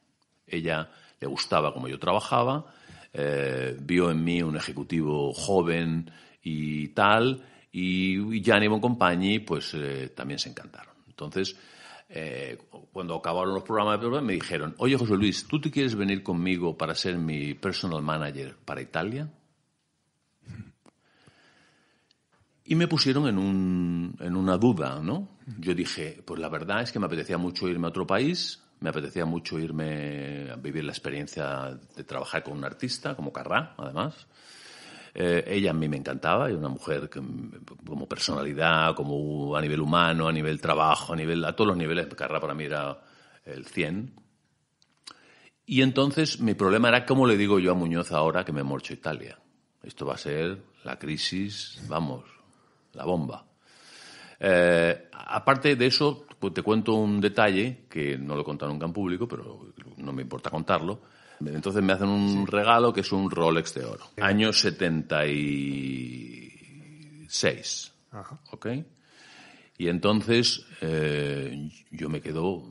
Ella le gustaba como yo trabajaba, eh, vio en mí un ejecutivo joven y tal, y Gianni Boncompagni, pues eh, también se encantaron. Entonces, eh, cuando acabaron los programas de programa me dijeron, oye José Luis, ¿tú te quieres venir conmigo para ser mi personal manager para Italia? Y me pusieron en, un, en una duda, ¿no? Yo dije, pues la verdad es que me apetecía mucho irme a otro país, me apetecía mucho irme a vivir la experiencia de trabajar con un artista, como Carrá, además. Eh, ella a mí me encantaba, era una mujer mm, como personalidad, como a nivel humano, a nivel trabajo, a nivel a todos los niveles, carra para mí era el 100. Y entonces mi problema era cómo le digo yo a Muñoz ahora que me morcho a Italia. Esto va a ser la crisis, vamos, la bomba. Eh, aparte de eso, pues te cuento un detalle que no lo he contado nunca en público, pero no me importa contarlo entonces me hacen un regalo que es un Rolex de oro. Año 76. ¿Ok? Y entonces eh, yo me quedo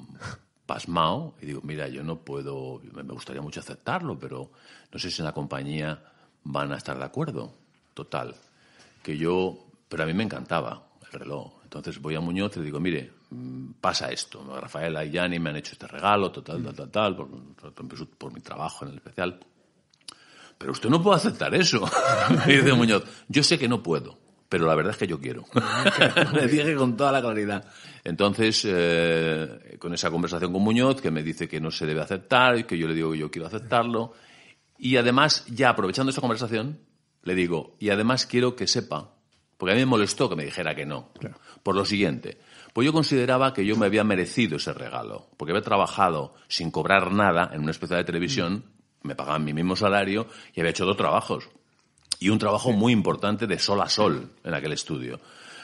pasmado y digo, mira, yo no puedo, me gustaría mucho aceptarlo, pero no sé si en la compañía van a estar de acuerdo. Total. Que yo, pero a mí me encantaba el reloj. Entonces voy a Muñoz y le digo, mire, pasa esto. Rafaela y Yanni me han hecho este regalo, total, tal, tal, tal, por, por, mi trabajo en el especial. Pero usted no puede aceptar eso. dice Muñoz, yo sé que no puedo, pero la verdad es que yo quiero. Le dije con toda la claridad. Entonces, eh, con esa conversación con Muñoz, que me dice que no se debe aceptar, que yo le digo que yo quiero aceptarlo. Y además, ya aprovechando esta conversación, le digo, y además quiero que sepa, porque a mí me molestó que me dijera que no, por lo siguiente. Pues yo consideraba que yo me había merecido ese regalo, porque había trabajado sin cobrar nada en una especie de televisión, me pagaban mi mismo salario y había hecho dos trabajos. Y un trabajo muy importante de sol a sol en aquel estudio.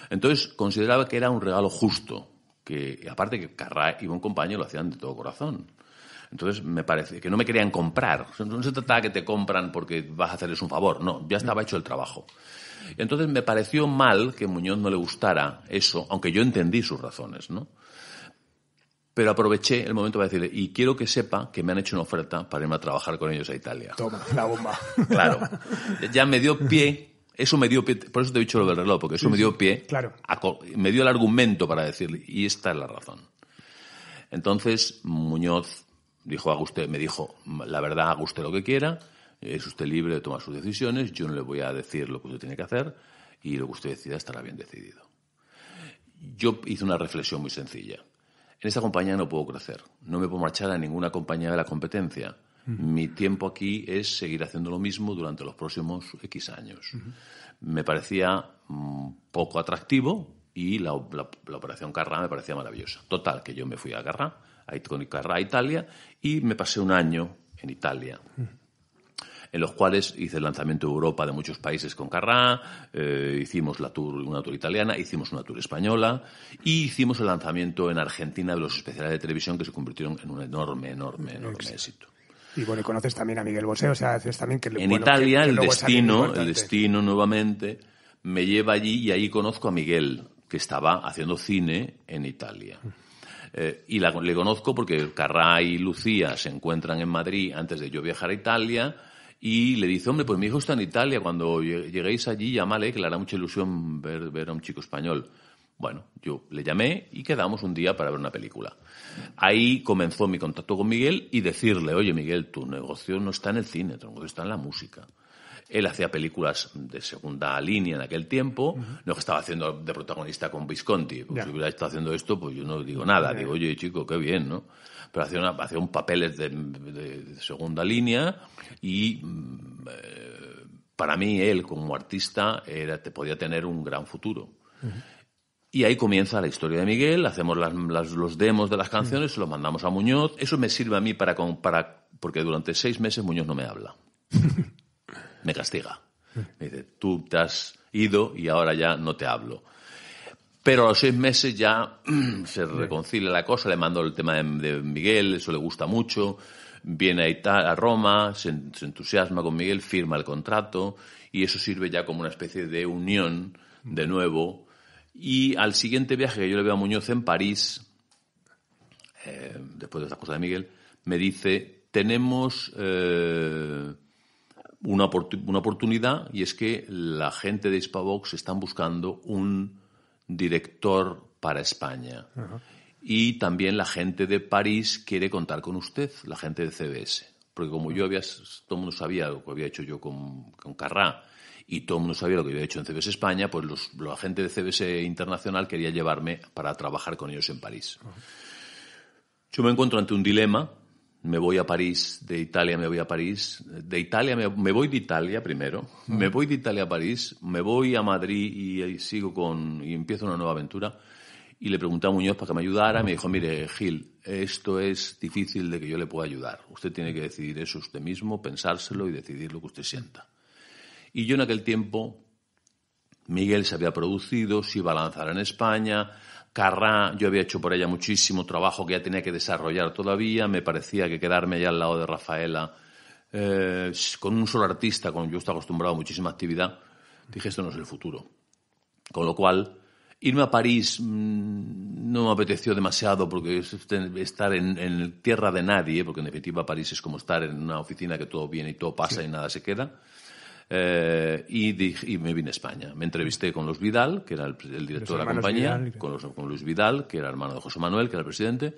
Entonces consideraba que era un regalo justo, que aparte que Carrá y un compañero lo hacían de todo corazón. Entonces me parece que no me querían comprar. No se trataba que te compran porque vas a hacerles un favor. No, ya estaba hecho el trabajo. Entonces me pareció mal que Muñoz no le gustara eso, aunque yo entendí sus razones, ¿no? Pero aproveché el momento para decirle, y quiero que sepa que me han hecho una oferta para irme a trabajar con ellos a Italia. Toma, la bomba. Claro. Ya me dio pie eso me dio pie, por eso te he dicho lo del reloj, porque eso me dio pie, claro. me dio el argumento para decirle, y esta es la razón. Entonces Muñoz dijo, a me dijo, la verdad, haga usted lo que quiera, es usted libre de tomar sus decisiones, yo no le voy a decir lo que usted tiene que hacer y lo que usted decida estará bien decidido. Yo hice una reflexión muy sencilla. En esta compañía no puedo crecer, no me puedo marchar a ninguna compañía de la competencia. Mm. Mi tiempo aquí es seguir haciendo lo mismo durante los próximos X años. Me parecía mm, poco atractivo y la, operación Carra me parecía maravillosa. Total, que yo me fui a Carra, a a Italia, y me pasé un año en Italia. Mm en los cuales hice el lanzamiento de Europa de muchos países con Carrá, eh, hicimos la tour, una tour italiana, hicimos una tour española y hicimos el lanzamiento en Argentina de los especiales de televisión que se convirtieron en un enorme, enorme, enorme éxito. Y bueno, conoces también a Miguel Bosé, o sea, haces también que... En Italia, el destino, el destino nuevamente, me lleva allí y ahí conozco a Miguel, que estaba haciendo cine en Italia. Eh, y la, le conozco porque Carrá y Lucía se encuentran en Madrid antes de yo viajar a Italia y le dice, hombre, pues mi hijo está en Italia, cuando lleguéis allí, llámale, que le hará mucha ilusión ver, ver a un chico español. Bueno, yo le llamé y quedamos un día para ver una película. Ahí comenzó mi contacto con Miguel y decirle, oye Miguel, tu negocio no está en el cine, tu negocio está en la música. Él hacía películas de segunda línea en aquel tiempo, no que estaba haciendo de protagonista con Visconti. Pues si hubiera estado haciendo esto, pues yo no digo nada. Digo, oye chico, qué bien, ¿no? pero hacía, un papeles de, segunda línea y mm, eh, para mí él como artista era, te podía tener un gran futuro. Y ahí comienza la historia de Miguel, hacemos las, los demos de las canciones, se los mandamos a Muñoz. Eso me sirve a mí para, porque durante seis meses Muñoz no me habla. me castiga. Me dice, tú te has ido y ahora ya no te hablo. Pero a los seis meses ya se reconcilia la cosa, le mando el tema de, Miguel, eso le gusta mucho, viene a, a Roma, se, entusiasma con Miguel, firma el contrato y eso sirve ya como una especie de unión de nuevo. Y al siguiente viaje que yo le veo a Muñoz en París, eh, después de esta cosa de Miguel, me dice, tenemos... Eh, una, oportunidad y es que la gente de Hispavox están buscando un director para España. Y también la gente de París quiere contar con usted, la gente de CBS. Porque como yo había, todo el mundo sabía lo que había hecho yo con, Carrá y todo el mundo sabía lo que había hecho en CBS España, pues los, la gente de CBS Internacional quería llevarme para trabajar con ellos en París. Yo me encuentro ante un dilema me voy a París, de Italia me voy a París, de Italia me, voy de Italia primero, mm. me voy de Italia a París, me voy a Madrid y, sigo con, y empiezo una nueva aventura. Y le pregunté a Muñoz para que me ayudara, y me dijo, mire, Gil, esto es difícil de que yo le pueda ayudar. Usted tiene que decidir eso usted mismo, pensárselo y decidir lo que usted sienta. Y yo en aquel tiempo, Miguel se había producido, se iba a lanzar en España, Carrá, yo había hecho por ella muchísimo trabajo que ya tenía que desarrollar todavía, me parecía que quedarme ya al lado de Rafaela eh, con un solo artista, con yo estaba acostumbrado a muchísima actividad, dije esto no es el futuro. Con lo cual, irme a París mm, no me apeteció demasiado porque estar en, tierra de nadie, porque en definitiva París es como estar en una oficina que todo viene y todo pasa y nada se queda. Eh, y, me vine a España. Me entrevisté con Luis Vidal, que era el, director de la compañía, con, Luis Vidal, que era hermano de José Manuel, que era el presidente,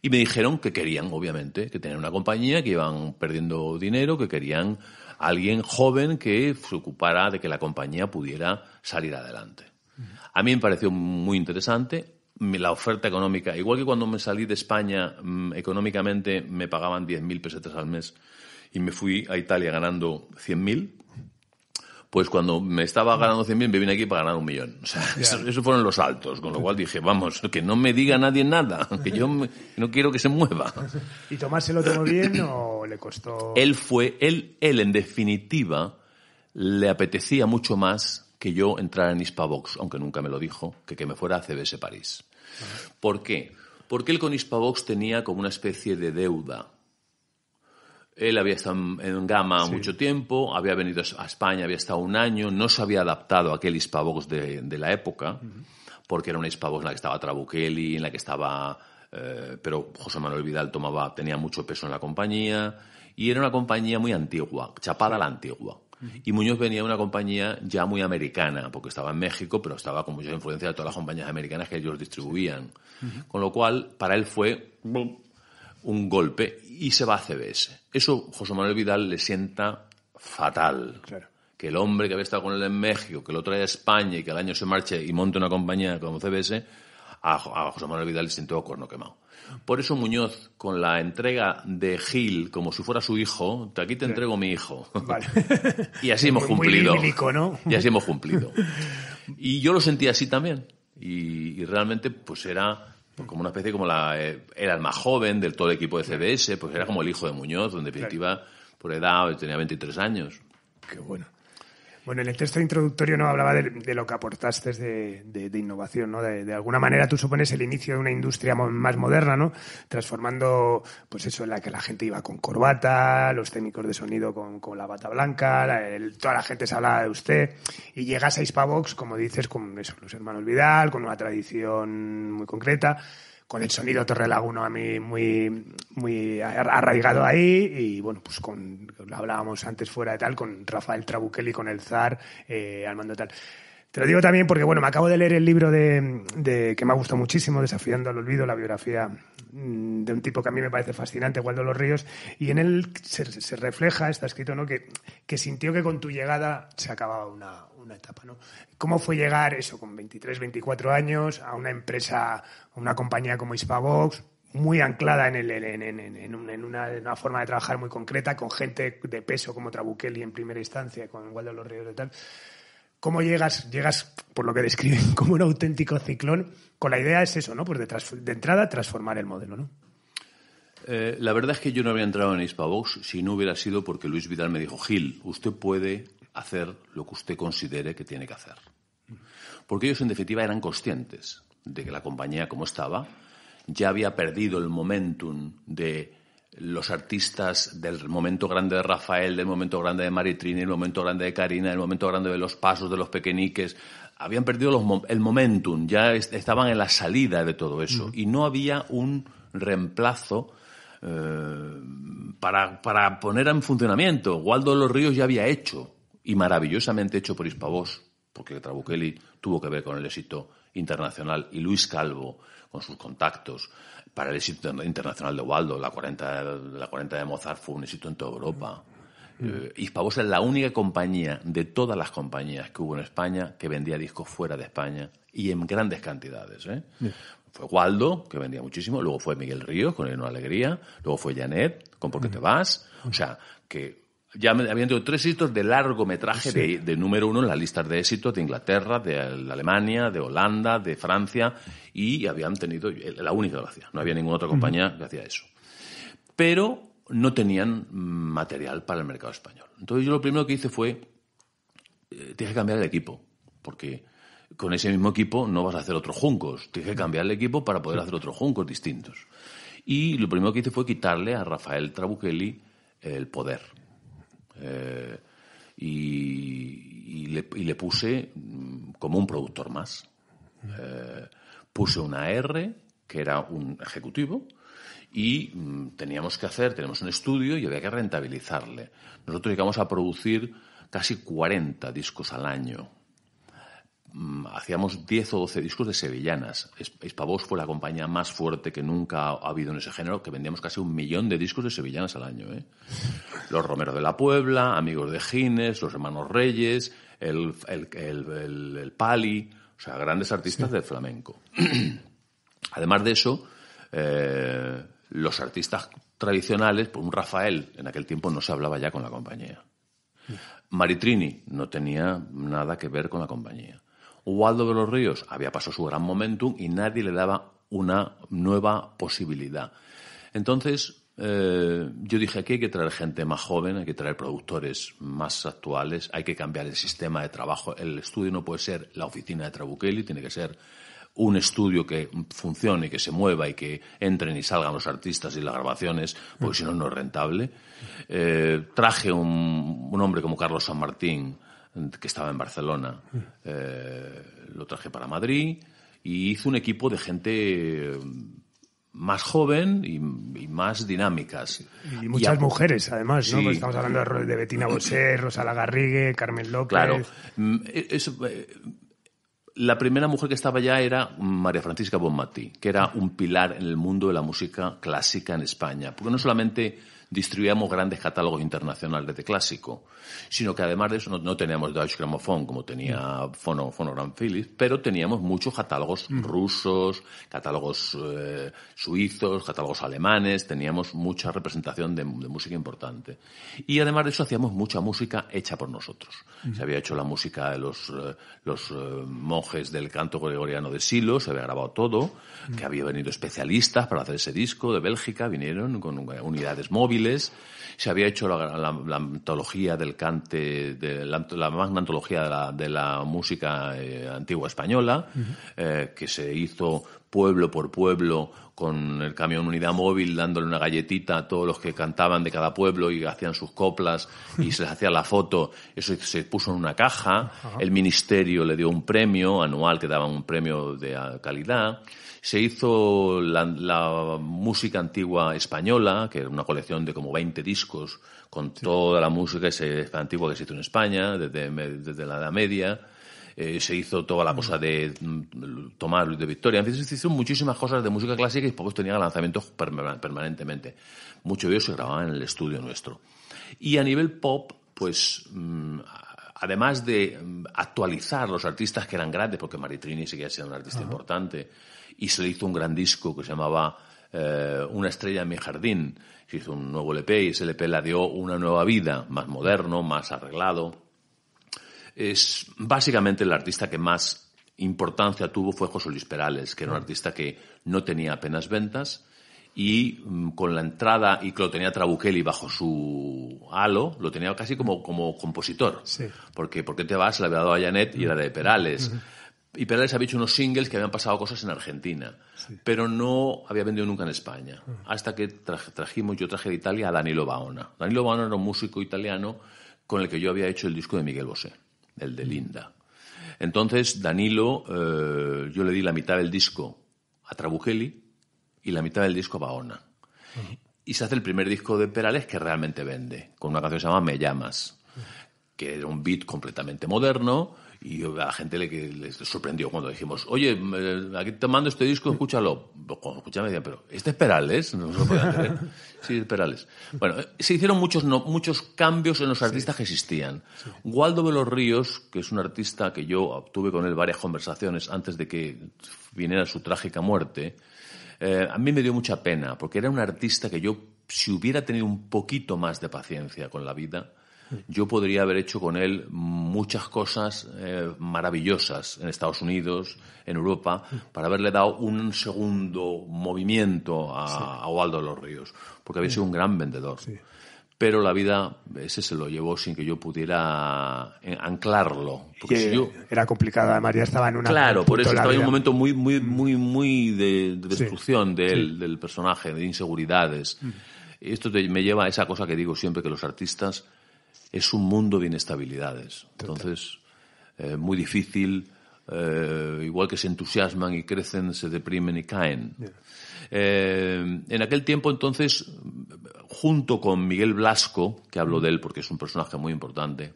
y me dijeron que querían, obviamente, que tenían una compañía, que iban perdiendo dinero, que querían a alguien joven que se ocupara de que la compañía pudiera salir adelante. A mí me pareció muy interesante la oferta económica. Igual que cuando me salí de España, mm, económicamente me pagaban 10.000 pesetas al mes y me fui a Italia ganando 100.000 pues cuando me estaba ganando 100.000 me vine aquí para ganar un millón. O sea, esos, fueron los altos, con lo cual dije, vamos, que no me diga nadie nada, que yo no quiero que se mueva. ¿Y tomárselo se bien o le costó? Él fue, él, él en definitiva le apetecía mucho más que yo entrara en Hispavox, aunque nunca me lo dijo, que que me fuera a CBS París. ¿Por qué? Porque él con Hispavox tenía como una especie de deuda él había estado en Gama mucho tiempo, había venido a España, había estado un año, no se había adaptado a aquel Hispavox de, la época, porque era una Hispavox en la que estaba Trabuchelli, en la que estaba. Eh, pero José Manuel Vidal tomaba, tenía mucho peso en la compañía, y era una compañía muy antigua, chapada la antigua. Y Muñoz venía de una compañía ya muy americana, porque estaba en México, pero estaba con mucha influencia de todas las compañías americanas que ellos distribuían. Con lo cual, para él fue un golpe y se va a CBS. Eso José Manuel Vidal le sienta fatal. Que el hombre que había estado con él en México, que lo trae a España y que al año se marche y monte una compañía como CBS, a, José Manuel Vidal le sintió corno quemado. Por eso Muñoz, con la entrega de Gil como si fuera su hijo, de aquí te entrego mi hijo. y así hemos cumplido. Y así hemos cumplido. Y yo lo sentí así también. y realmente, pues era pues como una especie como la... Eh, era el más joven del todo el equipo de CBS, pues era como el hijo de Muñoz, donde definitiva, por edad, tenía 23 años. Qué bueno. Bueno, en el texto introductorio no hablaba de, lo que aportaste de, de, de innovación, ¿no? De, alguna manera tú supones el inicio de una industria más moderna, ¿no? Transformando, pues eso, en la que la gente iba con corbata, los técnicos de sonido con, con la bata blanca, toda la gente se hablaba de usted, y llegas a Hispavox, como dices, con eso, los hermanos Vidal, con una tradición muy concreta con el sonido Torrelaguno a mí muy, muy arraigado ahí y bueno, pues con, lo hablábamos antes fuera de tal, con Rafael Trabuquelli, con el Zar, eh, mando tal. Te lo digo también porque, bueno, me acabo de leer el libro de, que me ha gustado muchísimo, Desafiando al Olvido, la biografía mm, de un tipo que a mí me parece fascinante, Waldo Los Ríos, y en él se, refleja, está escrito, ¿no? Que, sintió que con tu llegada se acababa una, etapa, ¿Cómo fue llegar eso con 23, 24 años a una empresa, a una compañía como Hispavox, muy anclada en, el, en, en, una, forma de trabajar muy concreta, con gente de peso como Trabuquelli en primera instancia, con Waldo Los Ríos y tal? ¿Cómo llegas, llegas, por lo que describen, como un auténtico ciclón? Con la idea es eso, ¿no? Pues de, entrada, transformar el modelo, ¿no? Eh, la verdad es que yo no habría entrado en Hispavox si no hubiera sido porque Luis Vidal me dijo, Gil, usted puede hacer lo que usted considere que tiene que hacer. Porque ellos, en definitiva, eran conscientes de que la compañía como estaba ya había perdido el momentum de los artistas del momento grande de Rafael, del momento grande de Maritrini, del momento grande de Karina, del momento grande de los pasos de los pequeñiques, habían perdido el momentum, ya estaban en la salida de todo eso y no había un reemplazo eh, para, poner en funcionamiento. Waldo de los Ríos ya había hecho y maravillosamente hecho por Hispavos, porque Trabuchelli tuvo que ver con el éxito internacional y Luis Calvo con sus contactos para el éxito internacional de Waldo. La 40, la 40 de Mozart fue un éxito en toda Europa. Mm. Eh, y es la única compañía de todas las compañías que hubo en España que vendía discos fuera de España y en grandes cantidades. ¿eh? Fue Waldo, que vendía muchísimo, luego fue Miguel Ríos con El No Alegría, luego fue Janet con Porque mm. te vas. Mm. O sea, que ya habían tenido tres éxitos de largometraje de, número uno en las listas de éxitos de Inglaterra, de Alemania, de Holanda, de Francia, y habían tenido eh, la única que No había ninguna otra compañía que hacía eso. Pero no tenían material para el mercado español. Entonces yo lo primero que hice fue, eh, tienes que cambiar el equipo, porque con ese mismo equipo no vas a hacer otros juncos. Tienes que cambiar el equipo para poder hacer otros juncos distintos. Y lo primero que hice fue quitarle a Rafael Trabuchelli el poder. Eh, y, le, puse mm, como un productor más. Eh, puse una R, que era un ejecutivo, y mm, teníamos que hacer, tenemos un estudio y había que rentabilizarle. Nosotros llegamos a producir casi 40 discos al año Mm, hacíamos 10 o 12 discos de sevillanas. Hispavox fue la compañía más fuerte que nunca ha habido en ese género, que vendíamos casi un millón de discos de sevillanas al año. ¿eh? Los Romero de la Puebla, Amigos de Gines, Los Hermanos Reyes, el, Pali, o sea, grandes artistas del flamenco. Además de eso, eh, los artistas tradicionales, por pues un Rafael, en aquel tiempo no se hablaba ya con la compañía. Maritrini no tenía nada que ver con la compañía. Waldo de los Ríos había pasado su gran momentum y nadie le daba una nueva posibilidad. Entonces, eh, yo dije, aquí hay que traer gente más joven, hay que traer productores más actuales, hay que cambiar el sistema de trabajo. El estudio no puede ser la oficina de Trabukeli, tiene que ser un estudio que funcione, que se mueva y que entren y salgan los artistas y las grabaciones, porque si no, no es rentable. Eh, traje un, un, hombre como Carlos San Martín, que estaba en Barcelona. Eh, lo traje para Madrid y hizo un equipo de gente mm, más joven y, más dinámicas. Y muchas mujeres, además, ¿no? Pues estamos hablando de, Betina Bettina Bosser Rosa Lagarrigue, Carmen López. Claro. Mm, eh, eh, la primera mujer que estaba ya era María Francisca Bonmatí, que era un pilar en el mundo de la música clásica en España. Porque no solamente distribuíamos grandes catálogos internacionales de clásico, sino que además de eso no, teníamos Deutsche Grammophon como tenía Phonogram Philips, pero teníamos muchos catálogos mm. rusos, catálogos eh, suizos, catálogos alemanes, teníamos mucha representación de, música importante. Y además de eso hacíamos mucha música hecha por nosotros. Mm. Se había hecho la música de los, eh, los eh, monjes del canto gregoriano de Silo, se había grabado todo, mm. que había venido especialistas para hacer ese disco de Bélgica, vinieron con unidades móviles, se había hecho la, antología del cante, de la, magna antología de la, música eh, antigua española, eh, que se hizo pueblo por pueblo con el camión unidad móvil dándole una galletita a todos los que cantaban de cada pueblo y hacían sus coplas y se les hacía la foto. Eso se puso en una caja. El ministerio le dio un premio anual que daban un premio de calidad. Se hizo la, música antigua española, que era una colección de como 20 discos con toda la música ese, antigua que se hizo en España, desde, la Edad Media. Eh, se hizo toda la mm. cosa de mm, Tomás Luis de Victoria. En fin, se hicieron muchísimas cosas de música clásica y pocos tenía lanzamientos permanentemente. Mucho de ellos se grababa en el estudio nuestro. Y a nivel pop, pues mm, además de actualizar los artistas que eran grandes, porque Maritrini seguía siendo un artista importante, y se le hizo un gran disco que se llamaba eh, Una estrella en mi jardín. Se hizo un nuevo LP y ese LP la dio una nueva vida, más moderno, más arreglado. Es básicamente el artista que más importancia tuvo fue José Luis Perales, que era un mm. artista que no tenía apenas ventas y mm, con la entrada y que lo tenía Trabuchelli bajo su halo, lo tenía casi como, como compositor. Sí. Porque ¿Por qué te vas? Le había dado a Janet y era de mm. Perales. Mm-hmm. Y Perales había hecho unos singles que habían pasado cosas en Argentina, pero no había vendido nunca en España. Hasta que trajimos, yo traje de Italia a Danilo Baona. Danilo Baona era un músico italiano con el que yo había hecho el disco de Miguel Bosé, el de Linda. Entonces, Danilo, eh, yo le di la mitad del disco a Trabugeli y la mitad del disco a Baona. Y se hace el primer disco de Perales que realmente vende, con una canción que se llama Me Llamas, que era un beat completamente moderno y a la gente le, les sorprendió cuando dijimos, oye, mm, eh, aquí te mando este disco, escúchalo. Pues, cuando escuchaba decían, pero este es Perales, Sí, es Perales. Bueno, eh, se hicieron muchos, muchos cambios en los artistas que existían. Waldo Waldo los Ríos, que es un artista que yo tuve con él varias conversaciones antes de que viniera su trágica muerte, eh, a mí me dio mucha pena, porque era un artista que yo, si hubiera tenido un poquito más de paciencia con la vida, yo podría haber hecho con él muchas cosas eh, maravillosas en Estados Unidos, en Europa, para haberle dado un segundo movimiento a, Waldo de los Ríos, porque había sido un gran vendedor. Pero la vida, ese se lo llevó sin que yo pudiera eh, anclarlo. Porque Era complicada, María estaba en una. Claro, por eso estaba en un momento muy, muy, mm. muy, muy de, destrucción del personaje, de inseguridades. Mm. Esto me lleva a esa cosa que digo siempre, que los artistas es un mundo de inestabilidades. Entonces, eh, muy difícil, eh, igual que se entusiasman y crecen, se deprimen y caen. Eh, en aquel tiempo, entonces, junto con Miguel Blasco, que hablo de él porque es un personaje muy importante,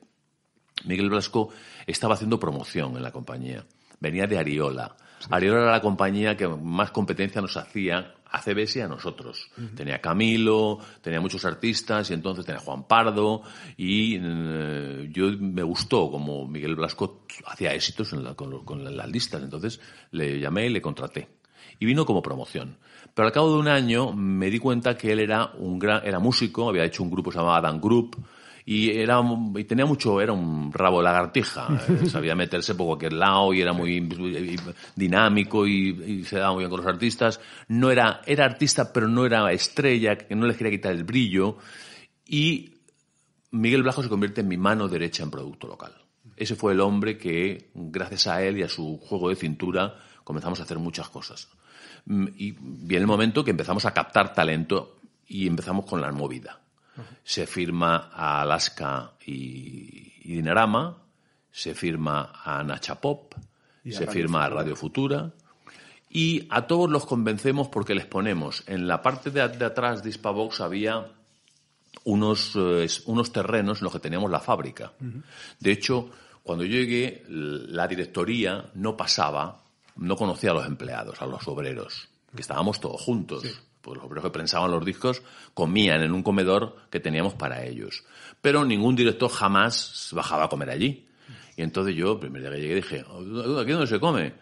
Miguel Blasco estaba haciendo promoción en la compañía. Venía de Ariola. Ariola era la compañía que más competencia nos hacía a CBS a nosotros. Tenía Camilo, tenía muchos artistas y entonces tenía Juan Pardo y eh, yo me gustó como Miguel Blasco hacía éxitos en la, con, las listas, entonces le llamé y le contraté. Y vino como promoción. Pero al cabo de un año me di cuenta que él era un gran, era músico, había hecho un grupo llamado Dan Group, y era y tenía mucho era un rabo de lagartija eh, sabía meterse por cualquier lado y era muy dinámico y, se daba muy bien con los artistas no era era artista pero no era estrella que no les quería quitar el brillo y Miguel Blajo se convierte en mi mano derecha en producto local ese fue el hombre que gracias a él y a su juego de cintura comenzamos a hacer muchas cosas mm, y viene el momento que empezamos a captar talento y empezamos con la movida se firma a Alaska y, Dinarama, se firma a Nachapop, se firma a Radio Futura. Y a todos los convencemos porque les ponemos. En la parte de, atrás de Box había eh, unos, terrenos en los que teníamos la fábrica. De hecho, cuando yo llegué, la directoría no pasaba, no conocía a los empleados, a los obreros, que estábamos todos juntos pues los obreros que prensaban los discos comían en un comedor que teníamos para ellos. Pero ningún director jamás bajaba a comer allí. Y entonces yo, el primer día que llegué, dije, oh, ¿aquí dónde se come?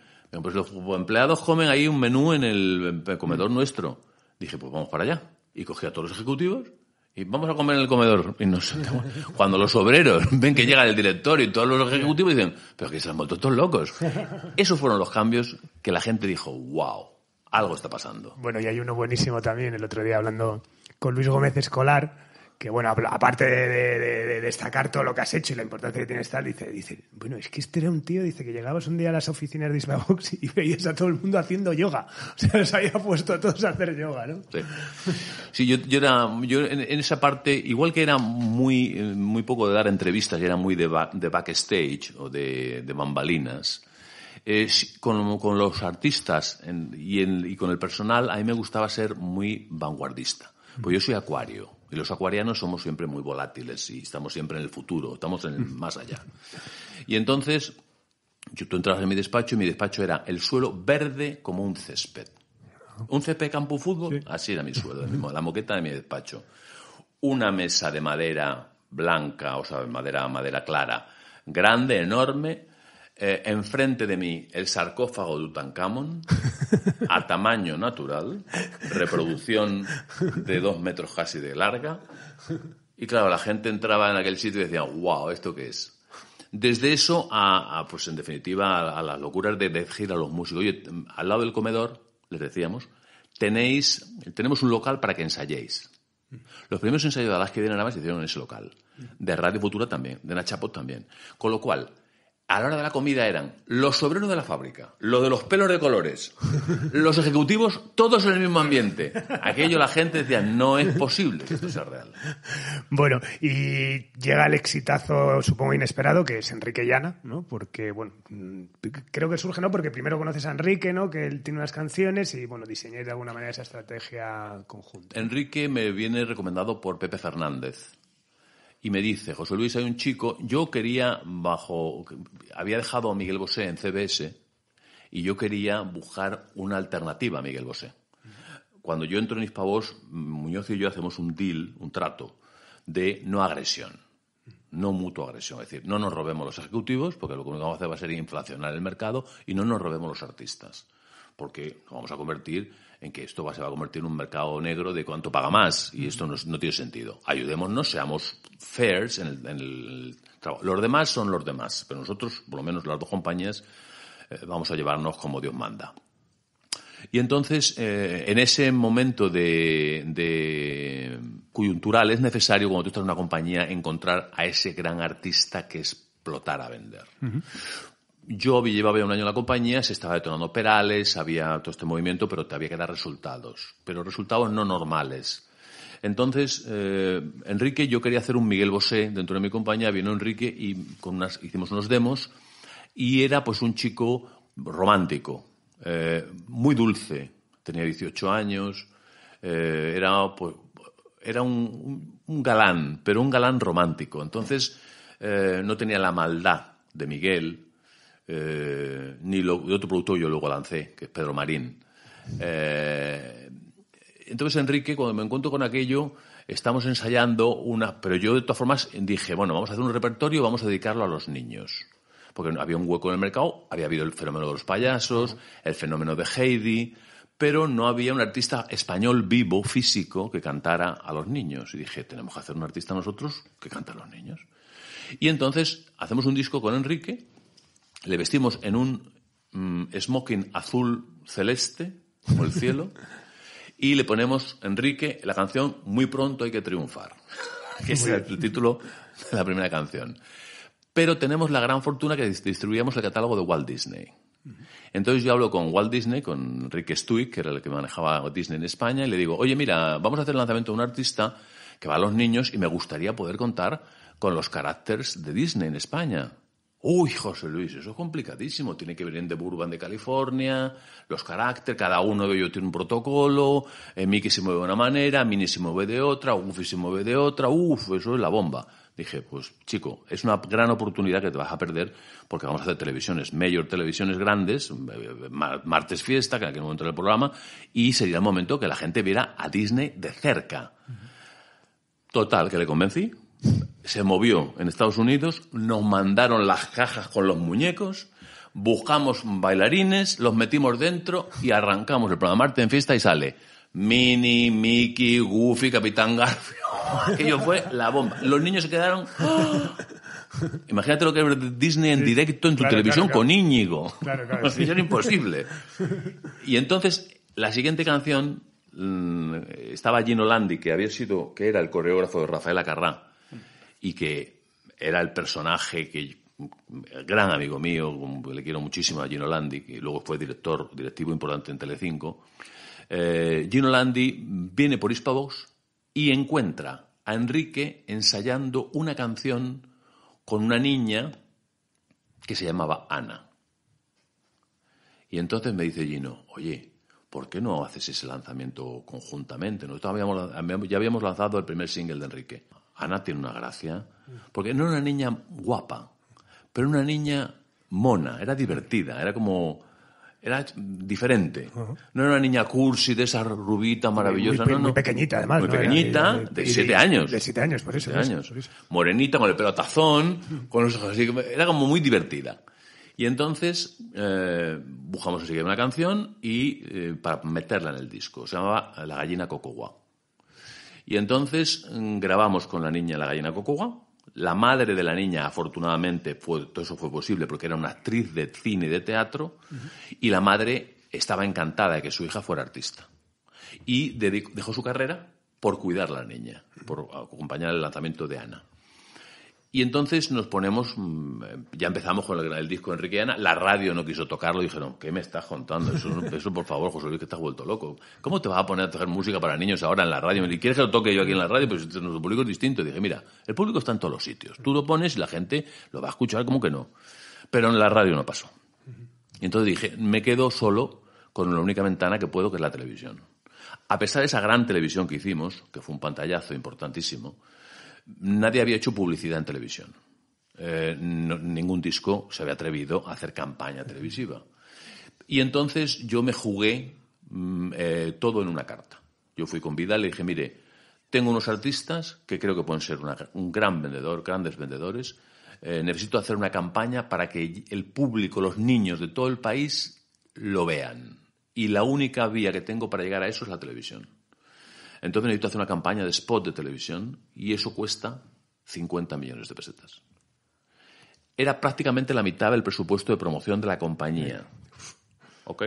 pues los empleados comen ahí un menú en el comedor nuestro. Dije, pues vamos para allá. Y cogí a todos los ejecutivos y vamos a comer en el comedor. Y Cuando los obreros ven que llega el director y todos los ejecutivos dicen, pero que se han vuelto todos locos. Esos fueron los cambios que la gente dijo, wow algo está pasando. Bueno, y hay uno buenísimo también, el otro día hablando con Luis Gómez Escolar, que bueno, aparte de, destacar todo lo que has hecho y la importancia que tiene estar, dice, dice, bueno, es que este era un tío, dice que llegabas un día a las oficinas de Box y veías a todo el mundo haciendo yoga. O sea, los había puesto a todos a hacer yoga, ¿no? Sí, sí yo, era, yo en, esa parte, igual que era muy, muy poco de dar entrevistas, era muy de, backstage o de, bambalinas, con, los artistas y, con el personal, a mí me gustaba ser muy vanguardista. Pues yo soy acuario. Y los acuarianos somos siempre muy volátiles y estamos siempre en el futuro, estamos en mm. más allá. Y entonces, yo, tú entrabas en mi despacho y mi despacho era el suelo verde como un césped. Un césped campo fútbol, así era mi suelo, la moqueta de mi despacho. Una mesa de madera blanca, o sea, madera, madera clara, grande, enorme, eh, enfrente de mí el sarcófago de Tutankamón a tamaño natural, reproducción de dos metros casi de larga. Y claro, la gente entraba en aquel sitio y decía, wow, ¿esto qué es? Desde eso a, pues en definitiva, a, las locuras de decir a los músicos, y em, al lado del comedor, les decíamos, tenéis, tenemos un local para que ensayéis. Los primeros ensayos de las que de a más se hicieron en ese local. De Radio Futura también, de Nachapot también. Con lo cual, a la hora de la comida eran los obreros de la fábrica, los de los pelos de colores, los ejecutivos, todos en el mismo ambiente. Aquello la gente decía, no es posible que esto sea real. Bueno, y llega el exitazo, supongo, inesperado, que es Enrique Llana, ¿no? Porque, bueno, mm, creo que surge, ¿no? Porque primero conoces a Enrique, ¿no? Que él tiene unas canciones y, bueno, diseñáis de alguna manera esa estrategia conjunta. Enrique me viene recomendado por Pepe Fernández y me dice, José Luis, hay un chico, yo quería bajo, había dejado a Miguel Bosé en CBS y yo quería buscar una alternativa a Miguel Bosé. Cuando yo entro en Hispavos, Muñoz y yo hacemos un deal, un trato, de no agresión, no mutua agresión. Es decir, no nos robemos los ejecutivos, porque lo que vamos a hacer va a ser inflacionar el mercado, y no nos robemos los artistas, porque nos vamos a convertir en que esto se va a convertir en un mercado negro de cuánto paga más y esto no, tiene sentido. Ayudémonos, seamos fairs en el, trabajo. Los demás son los demás, pero nosotros, por lo menos las dos compañías, eh, vamos a llevarnos como Dios manda. Y entonces, eh, en ese momento de, coyuntural, es necesario, cuando tú estás en una compañía, encontrar a ese gran artista que explotar a vender yo llevaba un año en la compañía, se estaba detonando perales, había todo este movimiento, pero te había que dar resultados, pero resultados no normales. Entonces, eh, Enrique, yo quería hacer un Miguel Bosé dentro de mi compañía, vino Enrique y con unas, hicimos unos demos y era pues un chico romántico, eh, muy dulce, tenía 18 años, eh, era, pues, era un, un, galán, pero un galán romántico. Entonces, no tenía la maldad de Miguel, eh, ni lo, de otro producto yo luego lancé, que es Pedro Marín. Eh, entonces, Enrique, cuando me encuentro con aquello, estamos ensayando una... Pero yo, de todas formas, dije, bueno, vamos a hacer un repertorio, vamos a dedicarlo a los niños. Porque había un hueco en el mercado, había habido el fenómeno de los payasos, el fenómeno de Heidi, pero no había un artista español vivo, físico, que cantara a los niños. Y dije, tenemos que hacer un artista nosotros que cante a los niños. Y entonces hacemos un disco con Enrique, le vestimos en un mm, smoking azul celeste, como el cielo, y le ponemos, Enrique, la canción Muy pronto hay que triunfar, que es el título de la primera canción. Pero tenemos la gran fortuna que distribuíamos el catálogo de Walt Disney. Entonces yo hablo con Walt Disney, con Enrique Stuick, que era el que manejaba Disney en España, y le digo, oye, mira, vamos a hacer el lanzamiento de un artista que va a los niños y me gustaría poder contar con los caracteres de Disney en España. Uy, José Luis, eso es complicadísimo. Tiene que venir de Burbank de California, los caracteres, cada uno de ellos tiene un protocolo, eh, Mickey se mueve de una manera, Minnie se mueve de otra, Goofy se mueve de otra, uff, eso es la bomba. Dije, pues chico, es una gran oportunidad que te vas a perder porque vamos a hacer televisiones, mayor televisiones grandes, eh, eh, martes fiesta, que en aquel momento era el programa, y sería el momento que la gente viera a Disney de cerca. Total, que le convencí, se movió en Estados Unidos, nos mandaron las cajas con los muñecos, buscamos bailarines, los metimos dentro y arrancamos el programa Marte en Fiesta y sale Mini, Mickey, Goofy, Capitán Garfio. Aquello fue la bomba. Los niños se quedaron... ¡ah! Imagínate lo que es Disney en directo en tu televisión con Íñigo. Claro, claro. Era imposible. Y entonces, la siguiente canción mm, estaba Gino Landi, que había sido, que era el coreógrafo de Rafaela Acarrá y que era el personaje que gran amigo mío, le quiero muchísimo a Gino Landi, que luego fue director, directivo importante en Telecinco. Eh, Gino Landi viene por Hispavox y encuentra a Enrique ensayando una canción con una niña que se llamaba Ana. Y entonces me dice Gino, oye, ¿por qué no haces ese lanzamiento conjuntamente? Nosotros ya habíamos lanzado el primer single de Enrique. Ana tiene una gracia, porque no era una niña guapa, pero una niña mona, era divertida, era como era diferente. No era una niña cursi de esa rubita maravillosa. no, muy pequeñita, además. Muy pequeñita, de, siete años. De siete años, por eso. Siete años. Morenita, con el pelo con los ojos así. Era como muy divertida. Y entonces eh, buscamos así una canción y eh, para meterla en el disco. Se llamaba La gallina cocogua. Y entonces mm, grabamos con la niña la gallina cocuga. La madre de la niña, afortunadamente, fue, todo eso fue posible porque era una actriz de cine y de teatro. Y la madre estaba encantada de que su hija fuera artista. Y dejó su carrera por cuidar a la niña, por acompañar el lanzamiento de Ana. Y entonces nos ponemos, mm, ya empezamos con el, disco Enrique Ana, la radio no quiso tocarlo, dijeron, ¿qué me estás contando? Eso, por favor, José Luis, que estás vuelto loco. ¿Cómo te vas a poner a tocar música para niños ahora en la radio? Me ¿quieres que lo toque yo aquí en la radio? Pues este, nuestro público es distinto. Y dije, mira, el público está en todos los sitios. Tú lo pones y la gente lo va a escuchar como que no. Pero en la radio no pasó. Y entonces dije, me quedo solo con la única ventana que puedo, que es la televisión. A pesar de esa gran televisión que hicimos, que fue un pantallazo importantísimo, nadie había hecho publicidad en televisión. Eh, ningún disco se había atrevido a hacer campaña televisiva. Y entonces yo me jugué mm, eh, todo en una carta. Yo fui con Vidal y le dije, mire, tengo unos artistas que creo que pueden ser un gran vendedor, grandes vendedores. Eh, necesito hacer una campaña para que el público, los niños de todo el país, lo vean. Y la única vía que tengo para llegar a eso es la televisión. Entonces necesito hacer una campaña de spot de televisión y eso cuesta 50 millones de pesetas. Era prácticamente la mitad del presupuesto de promoción de la compañía. ¿Ok?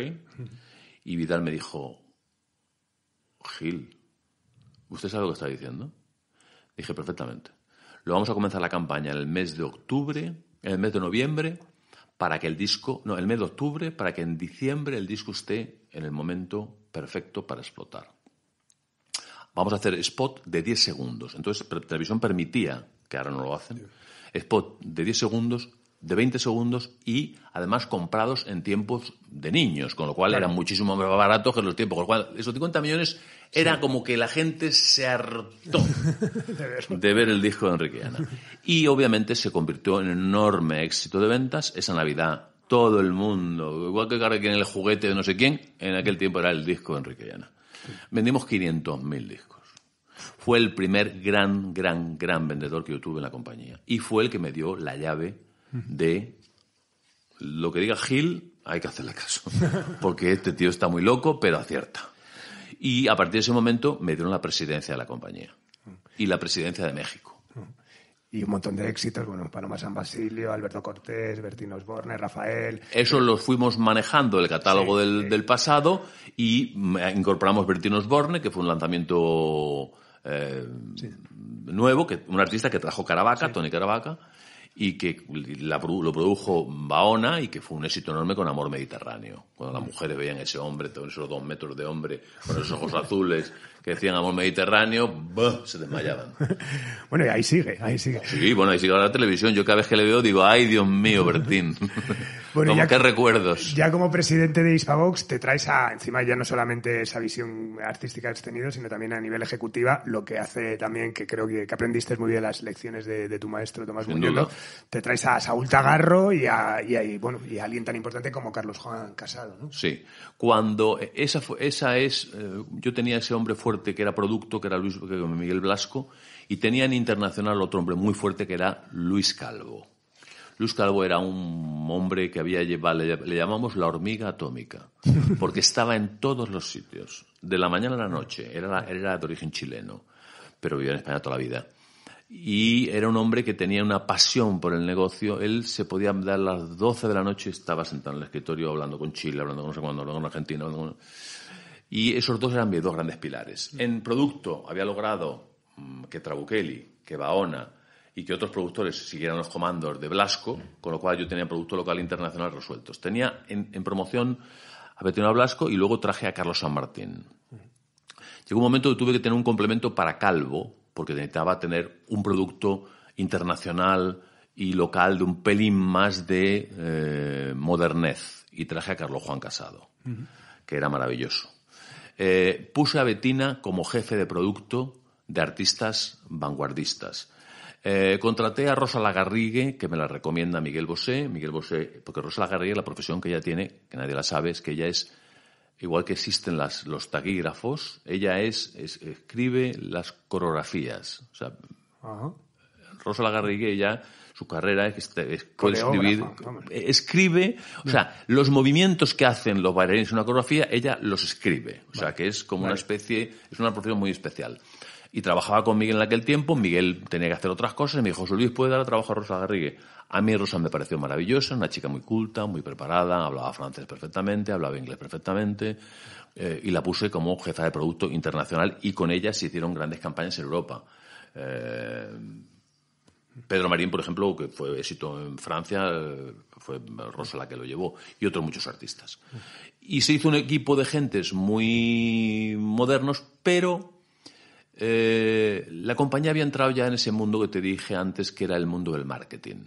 Y Vidal me dijo, Gil, ¿usted sabe lo que está diciendo? Dije, perfectamente. Lo vamos a comenzar la campaña en el mes de octubre, en el mes de noviembre, para que el disco, no, el mes de octubre, para que en diciembre el disco esté en el momento perfecto para explotar vamos a hacer spot de 10 segundos. Entonces, televisión permitía, que ahora no lo hacen, spot de 10 segundos, de 20 segundos y además comprados en tiempos de niños, con lo cual era muchísimo más barato que los tiempos. Con lo cual, esos 50 millones era como que la gente se hartó de ver el disco de Enrique Ana. Y obviamente se convirtió en enorme éxito de ventas. Esa Navidad todo el mundo, igual que en el juguete de no sé quién, en aquel tiempo era el disco de Enrique Llana. Vendimos 500.000 discos. Fue el primer gran, gran, gran vendedor que yo tuve en la compañía. Y fue el que me dio la llave de lo que diga Gil, hay que hacerle caso. Porque este tío está muy loco, pero acierta. Y a partir de ese momento me dieron la presidencia de la compañía. Y la presidencia de México y un montón de éxitos, bueno, Paloma San Basilio, Alberto Cortés, Bertín Osborne, Rafael. Eso los fuimos manejando, el catálogo del, del, pasado, y eh, incorporamos Bertín Osborne, que fue un lanzamiento eh, nuevo, que, un artista que trajo Caravaca, Tony Caravaca, y que lo produjo Baona y que fue un éxito enorme con Amor Mediterráneo. Cuando las mm. mujeres veían ese hombre, todos esos dos metros de hombre, con esos ojos azules, que decían amor mediterráneo, se desmayaban. bueno, y ahí sigue, ahí sigue. Sí, bueno, ahí sigue la televisión. Yo cada vez que le veo digo, ay, Dios mío, Bertín. bueno, como ya, qué recuerdos. Ya como presidente de Hispavox te traes a, encima ya no solamente esa visión artística que has tenido, sino también a nivel ejecutiva, lo que hace también que creo que, que aprendiste muy bien las lecciones de, de tu maestro Tomás Muñoz. Te traes a Saúl Tagarro y a, y, bueno, y alguien tan importante como Carlos Juan Casado. ¿no? Sí, cuando esa, esa es, eh, yo tenía ese hombre fuerte que era Producto, que era Luis, Miguel Blasco, y tenía en internacional otro hombre muy fuerte que era Luis Calvo. Luis Calvo era un hombre que había llevado, le, llamamos la hormiga atómica, porque estaba en todos los sitios, de la mañana a la noche, era, era de origen chileno, pero vivió en España toda la vida. Y era un hombre que tenía una pasión por el negocio. Él se podía dar las 12 de la noche, estaba sentado en el escritorio hablando con Chile, hablando con no sé cuándo, hablando con Argentina. Y esos dos eran mis dos grandes pilares. Mm. En producto había logrado mm, que Trabukeli, que Baona y que otros productores siguieran los comandos de Blasco, mm. con lo cual yo tenía producto local e internacional resueltos. Tenía en, promoción a Bettina Blasco y luego traje a Carlos San Martín. Llegó un momento que tuve que tener un complemento para Calvo, porque necesitaba tener un producto internacional y local de un pelín más de eh, modernez. Y traje a Carlos Juan Casado, mm-hmm. que era maravilloso. Eh, puse a Betina como jefe de producto de artistas vanguardistas. Eh, contraté a Rosa Lagarrigue, que me la recomienda Miguel Bosé. Miguel Bosé, porque Rosa Lagarrigue, la profesión que ella tiene, que nadie la sabe, es que ella es, igual que existen las, los taquígrafos, ella es, escribe las coreografías. O sea, Rosa Lagarrigue, ella su carrera es, este, es escribir, escribe, o sea, mm. los movimientos que hacen los bailarines en una coreografía, ella los escribe, o sea, que es como una especie, es una profesión muy especial. Y trabajaba con Miguel en aquel tiempo, Miguel tenía que hacer otras cosas, y me dijo, José Luis, ¿puede dar trabajo a Rosa Garrigue? A mí Rosa me pareció maravillosa, una chica muy culta, muy preparada, hablaba francés perfectamente, hablaba inglés perfectamente, eh, y la puse como jefa de producto internacional, y con ella se hicieron grandes campañas en Europa. Eh, Pedro Marín, por ejemplo, que fue éxito en Francia, eh, fue Rosa que lo llevó, y otros muchos artistas. Y se hizo un equipo de gentes muy modernos, pero eh, la compañía había entrado ya en ese mundo que te dije antes, que era el mundo del marketing,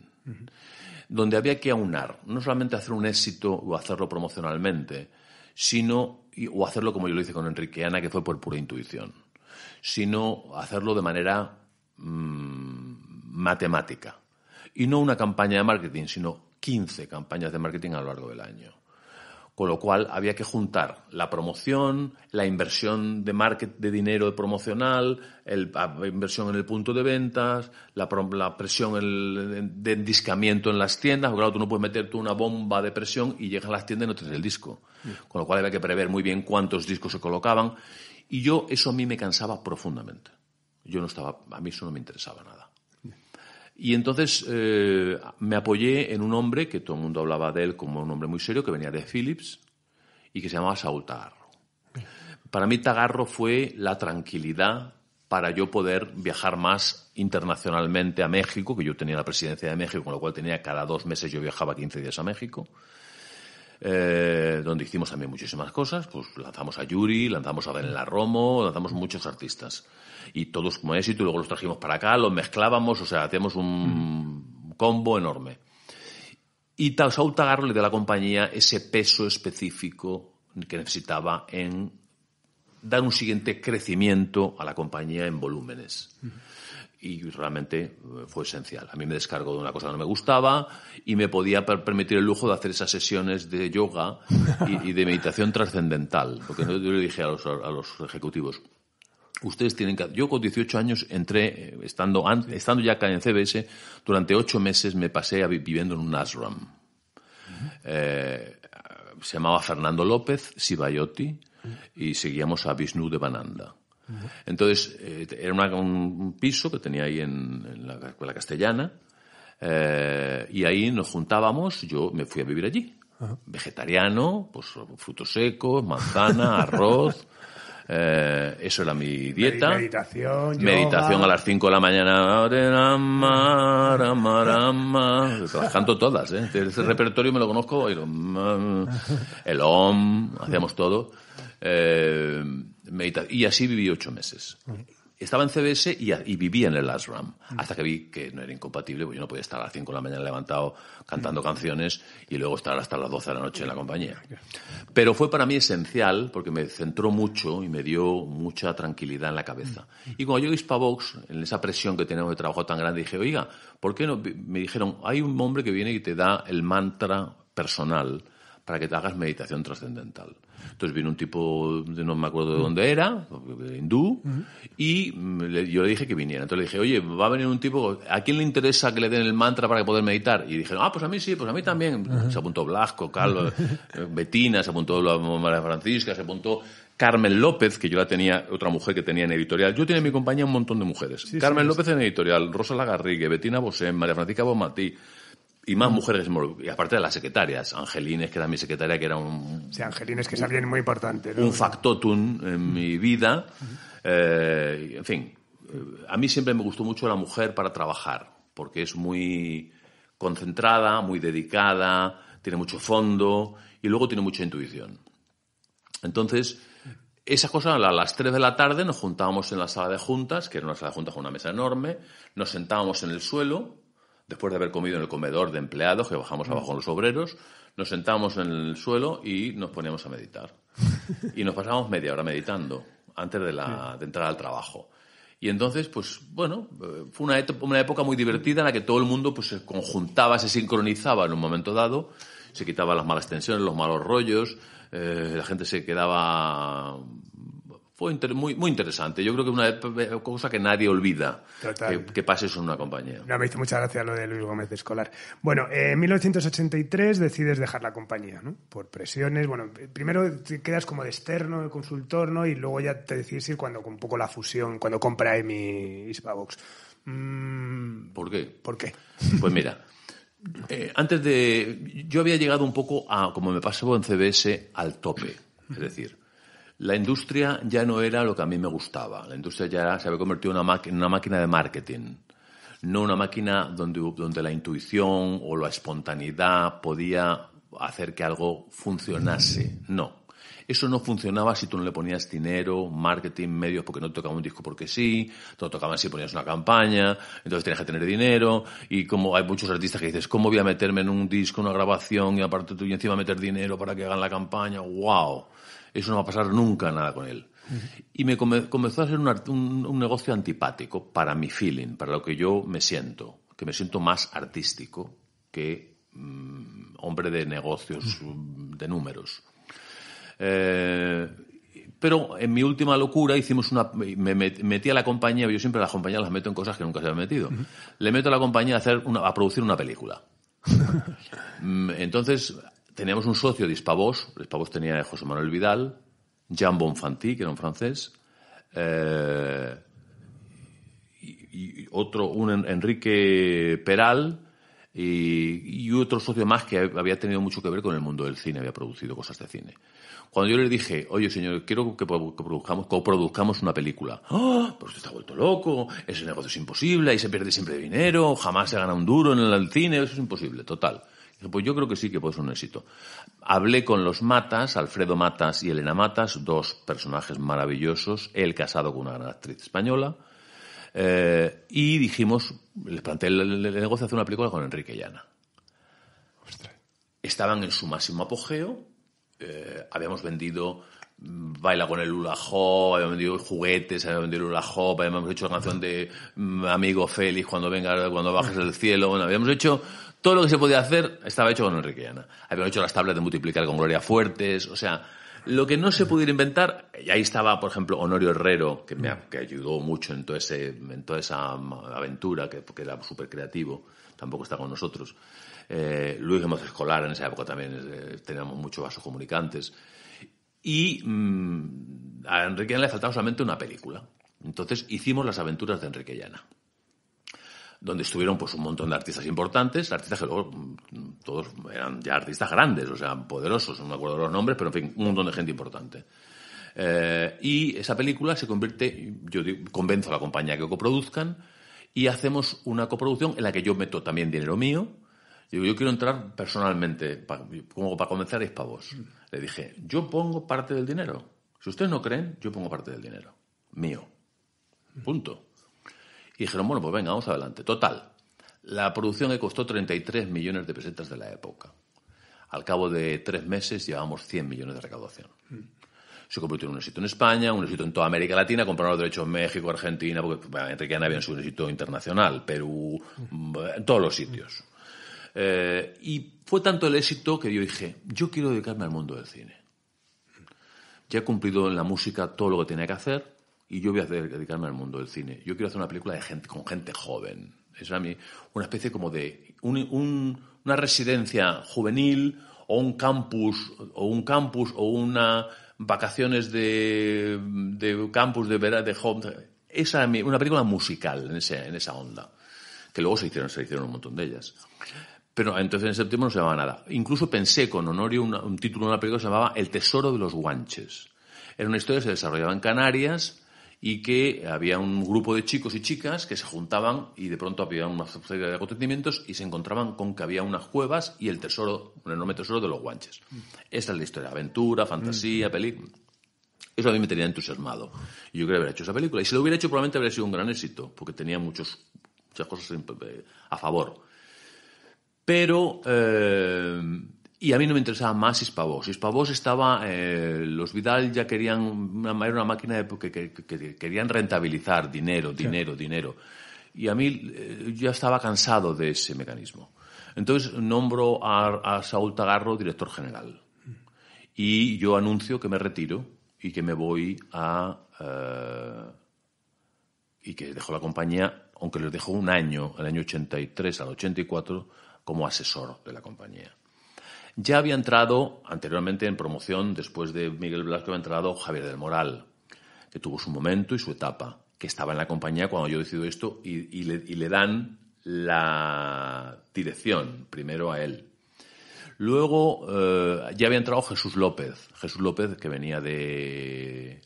donde había que aunar, no solamente hacer un éxito o hacerlo promocionalmente, sino, o hacerlo como yo lo hice con Enrique Ana, que fue por pura intuición, sino hacerlo de manera... Mm, matemática. Y no una campaña de marketing, sino 15 campañas de marketing a lo largo del año. Con lo cual había que juntar la promoción, la inversión de market, de dinero promocional, el, la inversión en el punto de ventas, la, la presión el, de discamiento en las tiendas. Porque claro, tú no puedes meter tú una bomba de presión y llegas a las tiendas y no tienes el disco. Mm. Con lo cual había que prever muy bien cuántos discos se colocaban. Y yo, eso a mí me cansaba profundamente. Yo no estaba, a mí eso no me interesaba nada. Y entonces eh, me apoyé en un hombre que todo el mundo hablaba de él como un hombre muy serio, que venía de Philips y que se llamaba Saúl Tagarro. Para mí Tagarro fue la tranquilidad para yo poder viajar más internacionalmente a México, que yo tenía la presidencia de México, con lo cual tenía cada dos meses yo viajaba 15 días a México. Eh, donde hicimos también muchísimas cosas, pues lanzamos a Yuri, lanzamos a Benela Romo, lanzamos muchos artistas y todos como éxito, y luego los trajimos para acá, los mezclábamos, o sea, hacíamos un mm. combo enorme. Y Saúl Tagarro le dio a la compañía ese peso específico que necesitaba en dar un siguiente crecimiento a la compañía en volúmenes. Y realmente eh, fue esencial. A mí me descargó de una cosa que no me gustaba y me podía permitir el lujo de hacer esas sesiones de yoga y, de meditación trascendental. Porque yo le dije a los, a los ejecutivos, Ustedes tienen que. Yo con 18 años entré, eh, estando, estando ya acá en CBS, durante ocho meses me pasé viviendo en un ashram. Eh, se llamaba Fernando López Sibayotti y seguíamos a Vishnu de Bananda Entonces, eh, era un piso que tenía ahí en, la escuela castellana y ahí nos juntábamos, yo me fui a vivir allí. Vegetariano, pues frutos secos, manzana, arroz. Eh, eso era mi dieta. Meditación, Meditación a las 5 de la mañana. Las canto todas, ¿eh? Ese repertorio me lo conozco. El OM, hacíamos todo. Eh, y así viví ocho meses. Mm estaba en CBS y, vivía en el Ashram, mm. Hasta que vi que no era incompatible, porque yo no podía estar a las 5 de la mañana levantado cantando mm. canciones y luego estar hasta las 12 de la noche en la compañía. Pero fue para mí esencial porque me centró mucho y me dio mucha tranquilidad en la cabeza. Mm. Y cuando yo a Vox, en esa presión que tenemos de trabajo tan grande, dije, oiga, ¿por qué no? Me dijeron, hay un hombre que viene y te da el mantra personal para que te hagas meditación trascendental. Entonces vino un tipo, de, no me acuerdo de dónde era, hindú, y yo le dije que viniera. Entonces le dije, oye, va a venir un tipo, ¿a quién le interesa que le den el mantra para poder meditar? Y dijeron, ah, pues a mí sí, pues a mí también. Se apuntó Blasco, Carlos, eh, Betina, se apuntó María Francisca, se apuntó Carmen López, que yo la tenía, otra mujer que tenía en editorial. Yo tenía en mi compañía un montón de mujeres. Carmen López en editorial, Rosa Lagarrigue, Betina Bosén, María Francisca Bomatí. Y más mujeres Y aparte de las secretarias. Angelines, que era mi secretaria, que era un... Angelines, que muy importante. Un factotum en mi vida. Eh, en fin, eh, a mí siempre me gustó mucho la mujer para trabajar, porque es muy concentrada, muy dedicada, tiene mucho fondo y luego tiene mucha intuición. Entonces, esas cosas, a las 3 de la tarde nos juntábamos en la sala de juntas, que era una sala de juntas con una mesa enorme, nos sentábamos en el suelo Después de haber comido en el comedor de empleados, que bajamos abajo los obreros, nos sentamos en el suelo y nos poníamos a meditar. Y nos pasábamos media hora meditando antes de, la, entrar al trabajo. Y entonces, pues bueno, eh, fue una, época muy divertida en la que todo el mundo pues, se conjuntaba, se sincronizaba en un momento dado, se quitaba las malas tensiones, los malos rollos, eh, la gente se quedaba fue muy, muy interesante. Yo creo que es una eh, cosa que nadie olvida que, pases en una compañía. me hizo muchas gracias lo de Luis Gómez de Escolar. Bueno, en 1983 decides dejar la compañía, ¿no? Por presiones. Bueno, primero te quedas como de externo, de consultor, ¿no? Y luego ya te decides ir cuando con un poco la fusión, cuando compra EMI y box mm. ¿Por qué? ¿Por qué? Pues mira. Eh, antes de. Yo había llegado un poco a, como me pasó en CBS, al tope. Es decir, la industria ya no era lo que a mí me gustaba. La industria ya se había convertido en una, máquina de marketing, no una máquina donde, la intuición o la espontaneidad podía hacer que algo funcionase. No. Eso no funcionaba si tú no le ponías dinero, marketing, medios, porque no tocaba un disco porque sí, te tocaba tocaban si ponías una campaña, entonces tenías que tener dinero, y como hay muchos artistas que dices, ¿cómo voy a meterme en un disco, una grabación, y aparte tú y encima meter dinero para que hagan la campaña? ¡Wow! eso no va a pasar nunca nada con él. Y me comenzó a ser un, negocio antipático para mi feeling, para lo que yo me siento, que me siento más artístico que mm, hombre de negocios, mm, de números. Eh, pero en mi última locura hicimos una. Me metí a la compañía, yo siempre a las compañías las meto en cosas que nunca se han metido. Le meto a la compañía a, hacer a producir una película. Mm, entonces, teníamos un socio de Ispavos, Ispavos tenía a José Manuel Vidal, Jean Bonfanti, que era un francés, eh, y, otro, un Enrique Peral, y, otro socio más que había tenido mucho que ver con el mundo del cine, había producido cosas de cine. Cuando yo le dije, oye señor, quiero que produzcamos, coproduzcamos una película. ¡Oh! Pero usted está vuelto loco, ese negocio es imposible, ahí se pierde siempre dinero, jamás se gana un duro en el cine, eso es imposible, total. Pues yo creo que sí que puede ser un éxito. Hablé con los Matas, Alfredo Matas y Elena Matas, dos personajes maravillosos, él casado con una gran actriz española, eh, y dijimos, les planteé el, negocio de hacer una película con Enrique Llana. Estaban en su máximo apogeo, eh, habíamos vendido mm, Baila con el Lula habíamos vendido juguetes, habíamos vendido Lula habíamos hecho la canción de mm, Amigo Félix cuando venga, cuando bajes del cielo, habíamos hecho todo lo que se podía hacer estaba hecho con Enrique Llana. Habíamos hecho las tablas de multiplicar con Gloria Fuertes, o sea, lo que no se pudiera inventar, y ahí estaba, por ejemplo, Honorio Herrero, que me que ayudó mucho en, todo ese, en toda esa aventura, que, era súper creativo, tampoco está con nosotros. Eh, Luis Gómez Escolar, en esa época también eh, teníamos muchos vasos comunicantes. Y mm, a Enrique Llana le faltaba solamente una película. Entonces hicimos las aventuras de Enrique Llana donde estuvieron pues un montón de artistas importantes, artistas que luego mm, todos eran ya artistas grandes, o sea, poderosos, no me acuerdo los nombres, pero en fin, un montón de gente importante. Eh, y esa película se convierte, yo convenzo a la compañía que coproduzcan y hacemos una coproducción en la que yo meto también dinero mío. Digo, yo quiero entrar personalmente, como para convencer a vos Le dije, yo pongo parte del dinero. Si ustedes no creen, yo pongo parte del dinero. Mío. Punto. Y dijeron, bueno, pues venga, vamos adelante. Total, la producción que costó 33 millones de pesetas de la época. Al cabo de tres meses llevábamos 100 millones de recaudación. Mm. Se convirtió en un éxito en España, un éxito en toda América Latina, compraron los derechos en México, Argentina, porque pues, bueno, Enrique Ana había un éxito internacional, Perú, mm. eh, todos los sitios. Eh, y fue tanto el éxito que yo dije, yo quiero dedicarme al mundo del cine. Ya he cumplido en la música todo lo que tenía que hacer, y yo voy a dedicarme al mundo del cine. Yo quiero hacer una película de gente, con gente joven. Es a mí una especie como de una residencia juvenil o un campus o un campus o una vacaciones de, de campus de verano de home. Esa, una película musical en, ese, en esa onda, que luego se hicieron, se hicieron un montón de ellas. Pero entonces en septiembre no se llamaba nada. Incluso pensé con Honorio un título de una película que se llamaba El Tesoro de los Guanches. Era una historia que se desarrollaba en Canarias y que había un grupo de chicos y chicas que se juntaban y de pronto había una serie de acontecimientos y se encontraban con que había unas cuevas y el tesoro, un enorme tesoro de los guanches. Mm. Esta es la historia, aventura, mm. fantasía, película. Eso a mí me tenía entusiasmado. Y yo creo haber hecho esa película. Y si lo hubiera hecho probablemente habría sido un gran éxito, porque tenía muchos, muchas cosas eh, a favor. Pero eh, y a mí no me interesaba más Hispavos. Hispavos estaba, eh, los Vidal ya querían, era una máquina que, querían rentabilizar dinero, dinero, dinero. Y a mí eh, ya estaba cansado de ese mecanismo. Entonces nombro a, Saúl Tagarro director general. Y yo anuncio que me retiro y que me voy a... Eh, y que dejo la compañía, aunque les dejo un año, el año 83 al 84, como asesor de la compañía. Ya había entrado anteriormente en promoción, después de Miguel Blasco había entrado Javier del Moral, que tuvo su momento y su etapa, que estaba en la compañía cuando yo decido esto y, le, dan la dirección primero a él. Luego eh, ya había entrado Jesús López. Jesús López, que venía de.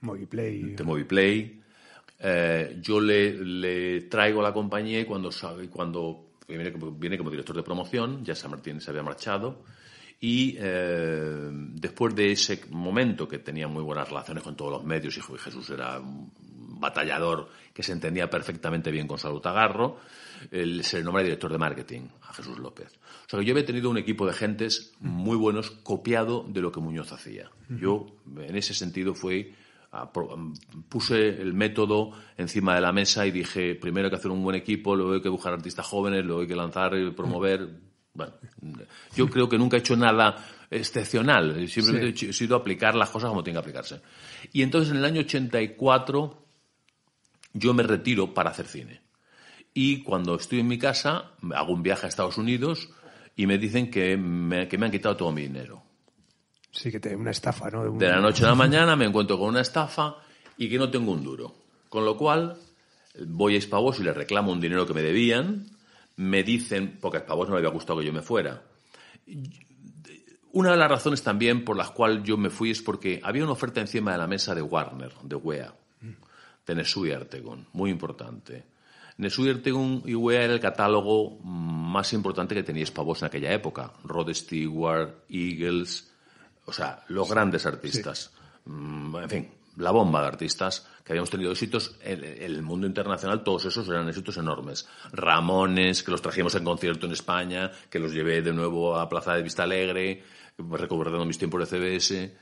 Moviplay. De Moviplay. Eh, yo le, traigo la compañía y cuando, cuando viene, como director de promoción, ya San Martín se había marchado, y eh, después de ese momento que tenía muy buenas relaciones con todos los medios y Jesús era un batallador que se entendía perfectamente bien con Salud Agarro, él, se le nombra director de marketing a Jesús López. O sea que yo había tenido un equipo de gentes muy buenos copiado de lo que Muñoz hacía. Yo en ese sentido fui Mm, puse el método encima de la mesa y dije, primero hay que hacer un buen equipo, luego hay que buscar artistas jóvenes, luego hay que lanzar y promover. Mm, yo creo que nunca he hecho nada excepcional, eh, simplemente he sido aplicar las cosas como tienen que aplicarse. Y entonces en el año 84 yo me retiro para hacer cine. Y cuando estoy en mi casa, hago un viaje a Estados Unidos y me dicen que me han quitado todo mi dinero Sí, que te una estafa, ¿no? De, la noche a la mañana me encuentro con una estafa y que no tengo un duro. Con lo cual, voy a Espavos y le reclamo un dinero que me debían. Me dicen, porque a Espavos no le había gustado que yo me fuera. Una de las razones también por las cuales yo me fui es porque había una oferta encima de la mesa de Warner, de UEA, de y Artegon, muy importante. y Artegon y UEA era el catálogo más importante que tenía Espavos en aquella época. Rod Stewart, Eagles, o sea, los grandes artistas, mm, en fin, la bomba de artistas que habíamos tenido éxitos en el mundo internacional, todos esos eran éxitos enormes. Ramones, que los trajimos en concierto en España, que los llevé de nuevo a Plaza de Vista Alegre, recuperando mis tiempos de CBS,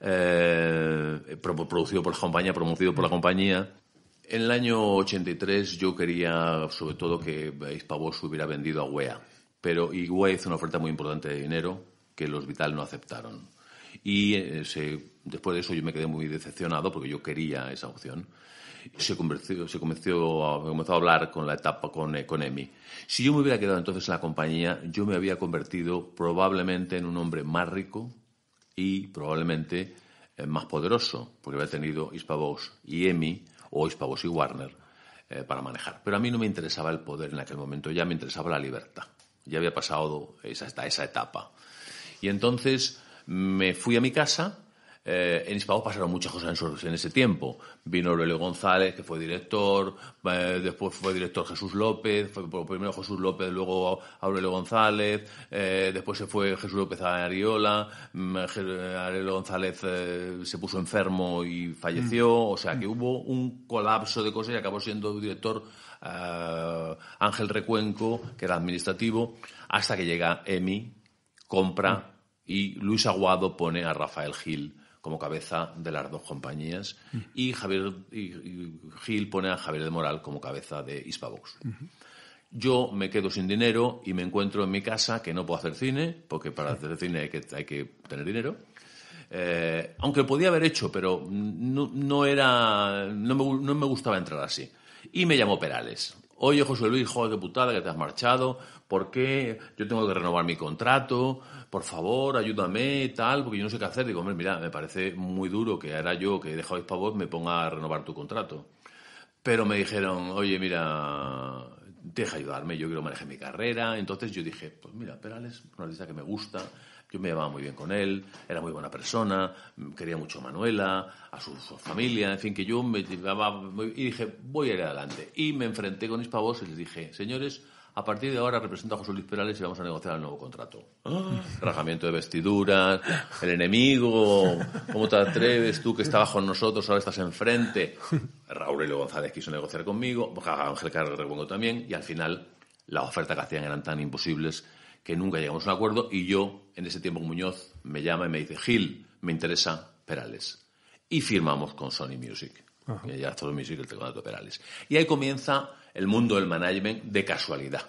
eh, producido por la compañía, promovido por la compañía. En el año 83 yo quería, sobre todo, que Pavos hubiera vendido a UEA, pero y hizo una oferta muy importante de dinero que los Vital no aceptaron y eh, después de eso yo me quedé muy decepcionado porque yo quería esa opción. Se, se comenzó a hablar con la etapa con, eh, con Emi. Si yo me hubiera quedado entonces en la compañía, yo me había convertido probablemente en un hombre más rico y probablemente eh, más poderoso, porque había tenido Ispavos y Emi, o Ispavos y Warner, para manejar. Pero a mí no me interesaba el poder en aquel momento, ya me interesaba la libertad. Ya había pasado esa etapa. Y entonces me fui a mi casa. Eh, en Hispavo pasaron muchas cosas en, ese tiempo. Vino Aurelio González, que fue director, eh, después fue director Jesús López, fue primero Jesús López, luego Aurelio González, eh, después se fue Jesús López a Ariola, mm, Aurelio González se puso enfermo y falleció, mm. o sea que mm. hubo un colapso de cosas y acabó siendo director Ángel Recuenco, que era administrativo, hasta que llega EMI, compra. Y Luis Aguado pone a Rafael Gil como cabeza de las dos compañías y Javier Gil pone a Javier de Moral como cabeza de Hispavox. Yo me quedo sin dinero y me encuentro en mi casa que no puedo hacer cine, porque para hacer cine hay que, tener dinero. Eh, aunque podía haber hecho, pero no, era. No me, no me, gustaba entrar así. Y me llamó Perales. Oye, José Luis, joder, qué putada, que te has marchado. ¿Por qué? Yo tengo que renovar mi contrato, por favor, ayúdame, tal, porque yo no sé qué hacer. Digo, hombre, mira, me parece muy duro que ahora yo, que he dejado vos me ponga a renovar tu contrato. Pero me dijeron, oye, mira, deja ayudarme, yo quiero manejar mi carrera. Entonces yo dije, pues mira, Perales es un artista que me gusta, yo me llevaba muy bien con él, era muy buena persona, quería mucho a Manuela, a su, familia, en fin, que yo me llevaba... Y dije, voy a ir adelante. Y me enfrenté con mis y les dije, señores, a partir de ahora represento a José Luis Perales y vamos a negociar el nuevo contrato. Rajamiento de vestiduras, el enemigo, ¿cómo te atreves tú que estabas con nosotros, ahora estás enfrente? Raúl González quiso negociar conmigo, Ángel Carlos recuerdo también, y al final las ofertas que hacían eran tan imposibles que nunca llegamos a un acuerdo y yo, en ese tiempo Muñoz, me llama y me dice, Gil, me interesa Perales. Y firmamos con Sony Music, ya es Music el de Perales. Y ahí comienza el mundo del management de casualidad.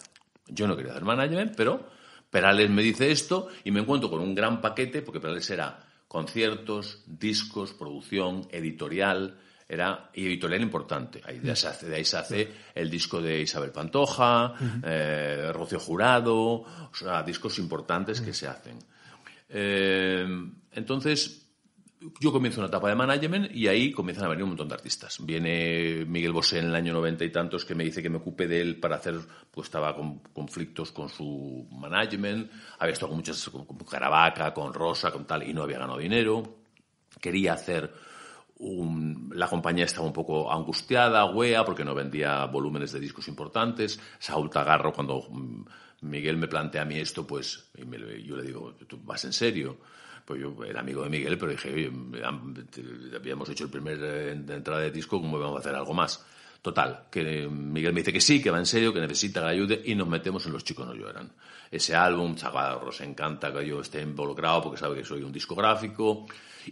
Yo no quería hacer management, pero Perales me dice esto y me encuentro con un gran paquete, porque Perales era conciertos, discos, producción, editorial, era editorial importante. Ahí de, hace, de ahí se hace el disco de Isabel Pantoja, eh, Rocio Jurado, o sea, discos importantes que se hacen. Eh, entonces, yo comienzo una etapa de management y ahí comienzan a venir un montón de artistas. Viene Miguel Bosé en el año noventa y tantos que me dice que me ocupe de él para hacer, pues estaba con conflictos con su management, había estado con muchas, con, Caravaca, con Rosa, con tal, y no había ganado dinero. Quería hacer la compañía estaba un poco angustiada, huea, porque no vendía volúmenes de discos importantes. Saúl Tagarro, cuando mm, Miguel me plantea a mí esto, pues yo le digo, ¿tú vas en serio? Pues yo era amigo de Miguel, pero dije, oye, habíamos hecho el primer eh, entrada de disco, ¿cómo vamos a hacer algo más? Total, que Miguel me dice que sí, que va en serio, que necesita la ayuda y nos metemos en Los chicos no lloran. Ese álbum, Chagarros, encanta que yo esté involucrado porque sabe que soy un discográfico.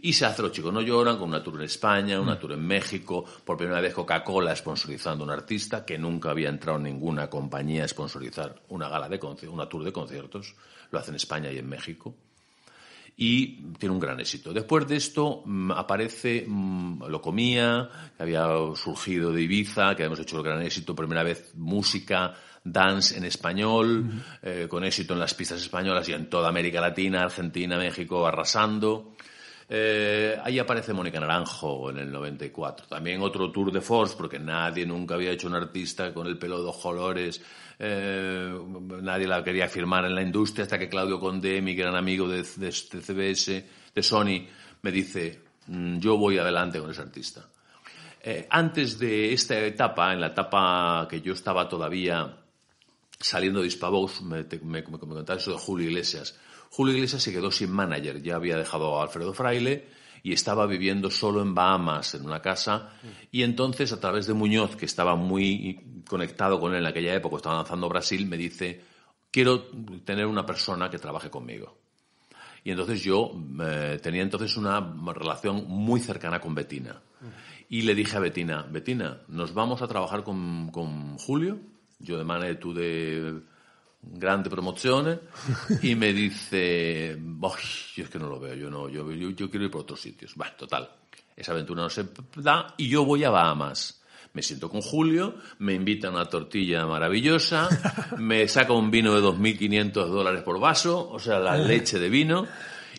Y se hace Los chicos no lloran con una tour en España, una tour en México, por primera vez Coca-Cola sponsorizando a un artista que nunca había entrado en ninguna compañía a sponsorizar una gala de una tour de conciertos. Lo hace en España y en México y tiene un gran éxito. Después de esto mm, aparece mm, Lo Comía, que había surgido de Ibiza, que habíamos hecho el gran éxito, primera vez música, dance en español, eh, con éxito en las pistas españolas y en toda América Latina, Argentina, México, arrasando. Eh, ahí aparece Mónica Naranjo en el 94. También otro tour de force, porque nadie nunca había hecho un artista con el pelo de dos colores eh, nadie la quería firmar en la industria, hasta que Claudio Condé, mi gran amigo de, CBS, de Sony, me dice, mm, yo voy adelante con ese artista. Eh, antes de esta etapa, en la etapa que yo estaba todavía saliendo de Hispavox, me, me, eso de Julio Iglesias. Julio Iglesias se quedó sin manager, ya había dejado a Alfredo Fraile, y estaba viviendo solo en Bahamas, en una casa, y entonces a través de Muñoz, que estaba muy conectado con él en aquella época, estaba lanzando Brasil, me dice, quiero tener una persona que trabaje conmigo. Y entonces yo eh, tenía entonces una relación muy cercana con Betina. Y le dije a Betina, Betina, ¿nos vamos a trabajar con, Julio? Yo de manera tú de grande promociones, y me dice, yo es que no lo veo, yo no, yo, quiero ir por otros sitios. Bueno, total, esa aventura no se da y yo voy a Bahamas. Me siento con Julio, me invita a una tortilla maravillosa, me saca un vino de 2.500 dólares por vaso, o sea, la leche de vino,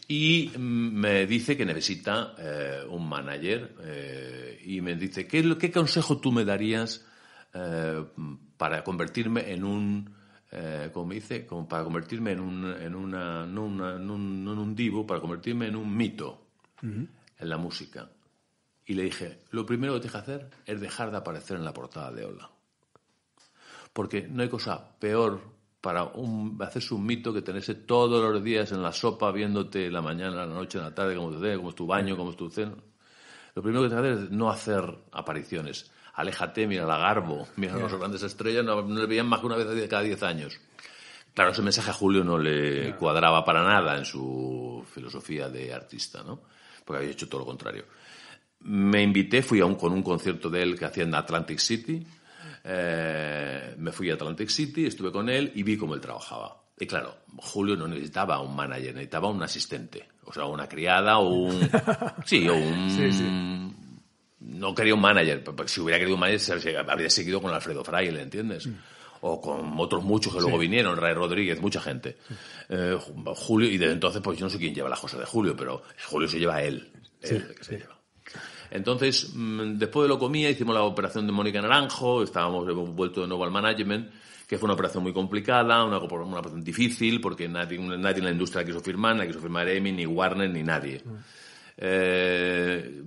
y me dice que necesita eh, un manager eh, y me dice, ¿qué, consejo tú me darías eh, para convertirme en un eh, como dice, como para convertirme en un, en una, un divo, para convertirme en un mito en la música. Y le dije, lo primero que tienes que hacer es dejar de aparecer en la portada de Ola. Porque no hay cosa peor para un, hacerse un mito que tenerse todos los días en la sopa, viéndote la mañana, la noche, la tarde, como te cómo es tu baño, cómo es tu cena. Lo primero que tienes que hacer es no hacer apariciones aléjate, mira la Garbo, mira los las grandes estrellas, no, le veían más que una vez cada 10 años. Claro, ese mensaje a Julio no le cuadraba para nada en su filosofía de artista, ¿no? Porque había hecho todo lo contrario. Me invité, fui a un, con un concierto de él que hacía en Atlantic City. Eh, me fui a Atlantic City, estuve con él y vi cómo él trabajaba. Y claro, Julio no necesitaba un manager, necesitaba un asistente. O sea, una criada o un. Sí, o un. Sí, sí no quería un manager. Si hubiera querido un manager, habría seguido con Alfredo Fraile, ¿entiendes? Mm. O con otros muchos que luego vinieron, Ray Rodríguez, mucha gente. Eh, Julio, y desde entonces, pues yo no sé quién lleva la cosas de Julio, pero Julio se lleva a él. Entonces, mm, después de lo comía, hicimos la operación de Mónica Naranjo, estábamos vuelto de nuevo al management, que fue una operación muy complicada, una, operación difícil, porque nadie, en la industria quiso firmar, la quiso firmar Emi, ni Warner, ni nadie. Mm. Eh,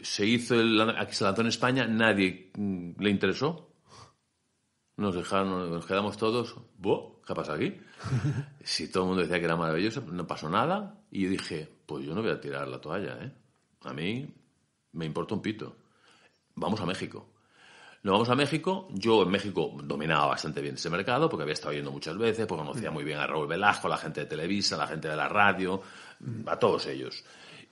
se hizo el, aquí se lanzó en España, nadie mm, le interesó. Nos dejaron, nos quedamos todos. ¿Qué pasa aquí? si todo el mundo decía que era maravilloso, no pasó nada. Y yo dije, pues yo no voy a tirar la toalla, ¿eh? A mí me importa un pito. Vamos a México. Nos vamos a México. Yo en México dominaba bastante bien ese mercado porque había estado yendo muchas veces, porque conocía mm. muy bien a Raúl Velasco, a la gente de Televisa, a la gente de la radio, a todos ellos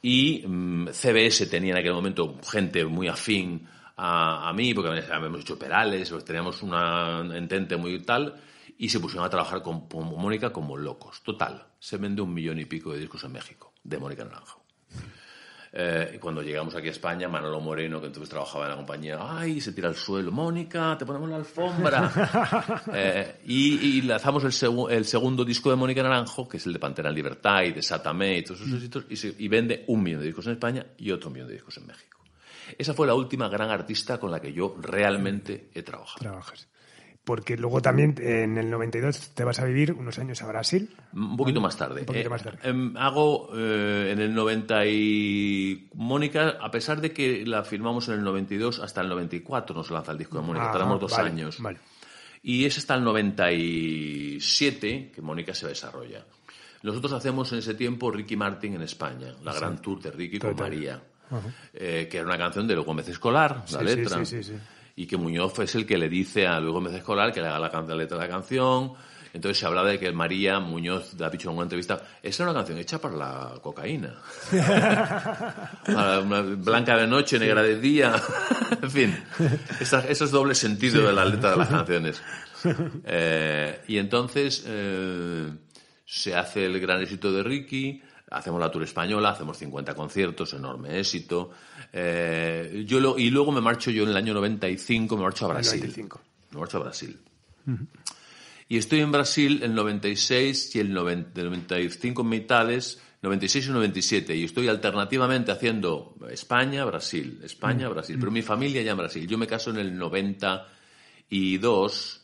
y mm, CBS tenía en aquel momento gente muy afín a, mí, porque habíamos hecho perales, pues teníamos una entente muy tal, y se pusieron a trabajar con, con Mónica como locos. Total, se vende un millón y pico de discos en México, de Mónica Naranjo. Eh, cuando llegamos aquí a España, Manolo Moreno, que entonces trabajaba en la compañía, ¡ay! Se tira al suelo, Mónica, te ponemos la alfombra. Eh, y, lanzamos el, segundo disco de Mónica Naranjo, que es el de Pantera Libertad y de Satame y todos esos mm. éxitos, y, y vende un millón de discos en España y otro millón de discos en México. Esa fue la última gran artista con la que yo realmente he trabajado porque luego también en el 92 te vas a vivir unos años a Brasil. Un poquito más tarde. Un poquito eh, más tarde. Em, hago eh, en el 90 y Mónica, a pesar de que la firmamos en el 92, hasta el 94 nos lanza el disco de Mónica, ah, dos años. Vale. Y es hasta el 97 que Mónica se desarrolla. Nosotros hacemos en ese tiempo Ricky Martin en España, la gran tour de Ricky con María, eh, que era una canción de Gómez Escolar, sí, letra. Sí, sí, sí. sí y que Muñoz es el que le dice a Luis Gómez Escolar que le haga la, letra de la canción. Entonces se habla de que María Muñoz ha dicho en una entrevista, esa es una canción hecha para la cocaína. blanca de noche, negra de día. en fin, ...eso es doble sentido de la letra de las canciones. Eh, y entonces eh, se hace el gran éxito de Ricky, hacemos la tour española, hacemos 50 conciertos, enorme éxito. Eh, yo y luego me marcho yo en el año 95, me marcho a Brasil. 95. Me marcho a Brasil. Y estoy en Brasil el 96 y el 95 en mitades, 96 y 97. Y estoy alternativamente haciendo España, Brasil, España, Brasil. Pero mi familia ya en Brasil. Yo me caso en el 92,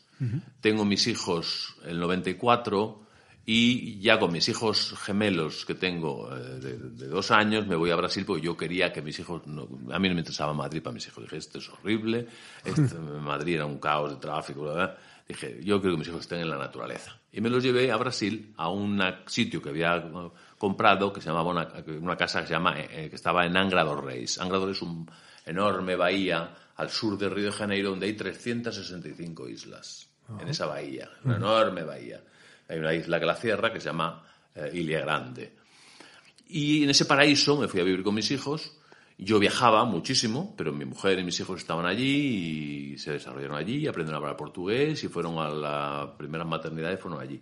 tengo mis hijos el 94 y ya con mis hijos gemelos que tengo eh, de, dos años, me voy a Brasil porque yo quería que mis hijos. a mí no me interesaba Madrid para mis hijos. Dije, esto es horrible, Madrid era un caos de tráfico, ¿verdad? Dije, yo quiero que mis hijos estén en la naturaleza. Y me los llevé a Brasil, a un sitio que había eh, comprado, que se llamaba una, casa que, se llama, eh, que estaba en Angra dos Reis. Angra dos Reis es una enorme bahía al sur de Río de Janeiro donde hay 365 islas. En ah. esa bahía, una enorme bahía hay una isla que la cierra que se llama Ilha eh, Ilia Grande. Y en ese paraíso me fui a vivir con mis hijos. Yo viajaba muchísimo, pero mi mujer y mis hijos estaban allí y se desarrollaron allí, aprendieron a hablar portugués y fueron a la primera maternidad y fueron allí.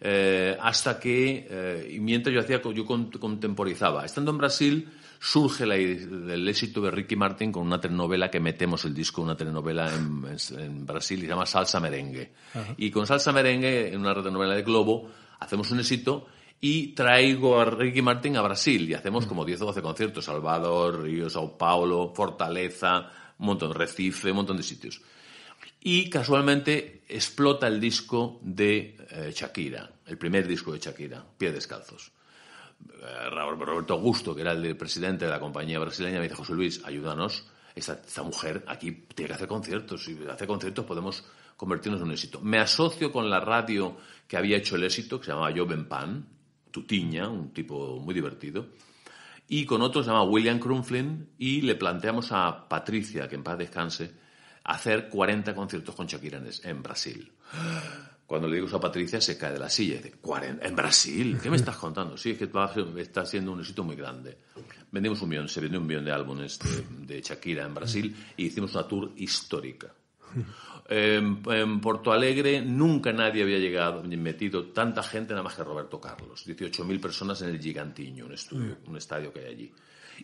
Eh, hasta que, eh, mientras yo hacía, yo contemporizaba. Estando en Brasil, surge el éxito de Ricky Martin con una telenovela que metemos el disco, una telenovela en, Brasil, y se llama Salsa Merengue. Y con Salsa Merengue, en una telenovela de Globo, hacemos un éxito y traigo a Ricky Martin a Brasil y hacemos como 10 o 12 conciertos, Salvador, Río, Sao Paulo, Fortaleza, un montón de Recife, un montón de sitios. Y casualmente explota el disco de eh, Shakira, el primer disco de Shakira, pie Descalzos. Eh, Roberto Augusto, que era el presidente de la compañía brasileña, me dice, José Luis, ayúdanos, esta, mujer aquí tiene que hacer conciertos, y hace conciertos podemos convertirnos en un éxito. Me asocio con la radio que había hecho el éxito, que se llamaba Joven Pan, Tutiña, un tipo muy divertido, y con otro se llama William Crumflin, y le planteamos a Patricia, que en paz descanse, hacer 40 conciertos con Shakira en Brasil. Cuando le digo eso a Patricia, se cae de la silla. Dice, ¿en Brasil? ¿Qué me estás contando? Sí, es que está siendo un éxito muy grande. Vendimos un millón, se vendió un millón de álbumes de, Shakira en Brasil y hicimos una tour histórica. En, Porto Alegre nunca nadie había llegado, metido tanta gente nada más que Roberto Carlos. 18.000 personas en el Gigantiño, un, estudio, mm. un estadio que hay allí.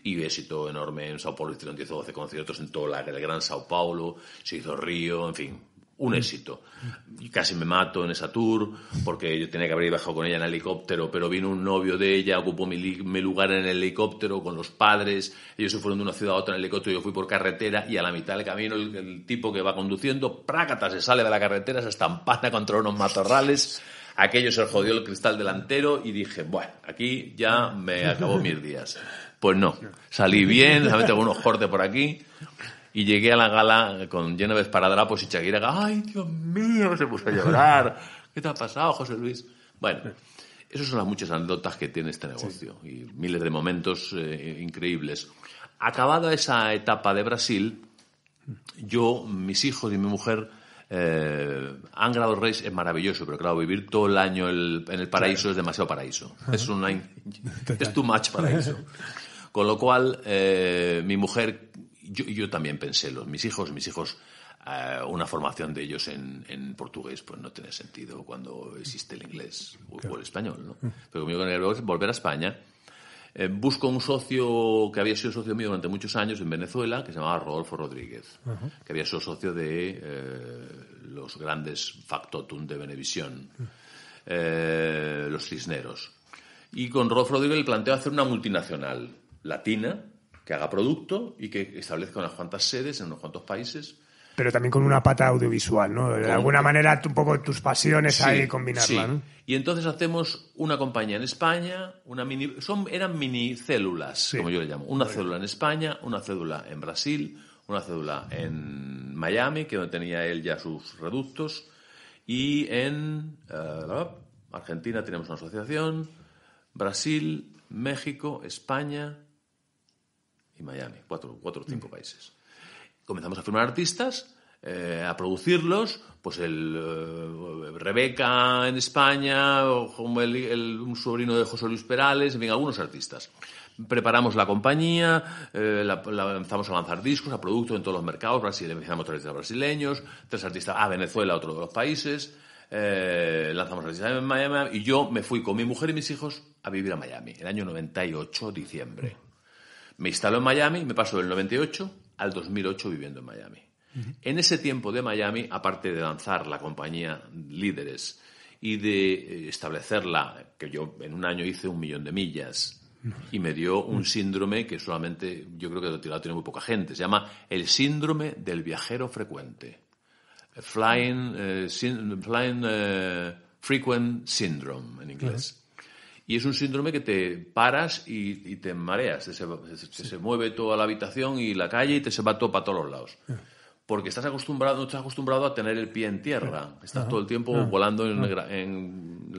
Y éxito enorme en Sao Paulo, hicieron 10 o 12 conciertos en todo el Gran Sao Paulo, se hizo Río, en fin, un mm. éxito. Casi me mato en esa tour porque yo tenía que haber bajo con ella en helicóptero, pero vino un novio de ella, ocupó mi, lugar en el helicóptero con los padres, ellos se fueron de una ciudad a otra en el helicóptero, yo fui por carretera y a la mitad del camino el, tipo que va conduciendo, prácata, se sale de la carretera, se estampada contra unos matorrales, aquello se jodió el cristal delantero y dije, bueno, aquí ya me acabó mis días. Pues no, salí bien, tengo unos cortes por aquí, y llegué a la gala con lleno de esparadrapos pues, y Chaguiraga, ¡ay, Dios mío! Se puso a llorar. ¿Qué te ha pasado, José Luis? Bueno, esas son las muchas anécdotas que tiene este negocio y miles de momentos eh, increíbles. Acabada esa etapa de Brasil, yo, mis hijos y mi mujer... Eh, Angra es maravilloso, pero claro, vivir todo el año en el paraíso es demasiado paraíso. Es, una, es too much paraíso. Con lo cual, eh, mi mujer yo, también pensé, los, mis hijos, mis hijos, eh, una formación de ellos en, portugués, pues no tiene sentido cuando existe el inglés o, el español, ¿no? Mm. Pero conmigo con volver a España, eh, busco un socio que había sido socio mío durante muchos años en Venezuela, que se llamaba Rodolfo Rodríguez, que había sido socio de eh, los grandes factotum de Venevisión, mm. los cisneros. Y con Rodolfo Rodríguez le planteo hacer una multinacional latina que haga producto y que establezca unas cuantas sedes en unos cuantos países. Pero también con una pata audiovisual, ¿no? De alguna manera un poco tus pasiones hay ahí combinarla, Y entonces hacemos una compañía en España, una mini, son, eran mini como yo le llamo, una célula en España, una célula en Brasil, una célula en Miami, que donde tenía él ya sus reductos, y en eh, Argentina tenemos una asociación, Brasil, México, España, Miami, cuatro, cuatro o cinco mm. países. Comenzamos a firmar artistas, eh, a producirlos, pues el eh, Rebeca en España, como un sobrino de José Luis Perales, en fin, algunos artistas. Preparamos la compañía, eh, la, lanzamos a lanzar discos, a productos en todos los mercados, Brasil, empezamos tres artistas brasileños, tres artistas a ah, Venezuela, otro de los países, lanzamos artistas en Miami y yo me fui con mi mujer y mis hijos a vivir a Miami, el año 98, diciembre. Me instaló en Miami, me paso del 98 al 2008 viviendo en Miami. En ese tiempo de Miami, aparte de lanzar la compañía Líderes y de eh, establecerla, que yo en un año hice un millón de millas, y me dio un síndrome que solamente yo creo que lo tiene muy poca gente. Se llama el síndrome del viajero frecuente. Flying, eh, flying eh, Frequent Syndrome en inglés. Y es un síndrome que te paras y, te mareas, se, mueve toda la habitación y la calle y te se va todo para todos los lados. Ah. Porque estás acostumbrado, no estás acostumbrado a tener el pie en tierra. Ah. Estás ah. todo el tiempo volando en,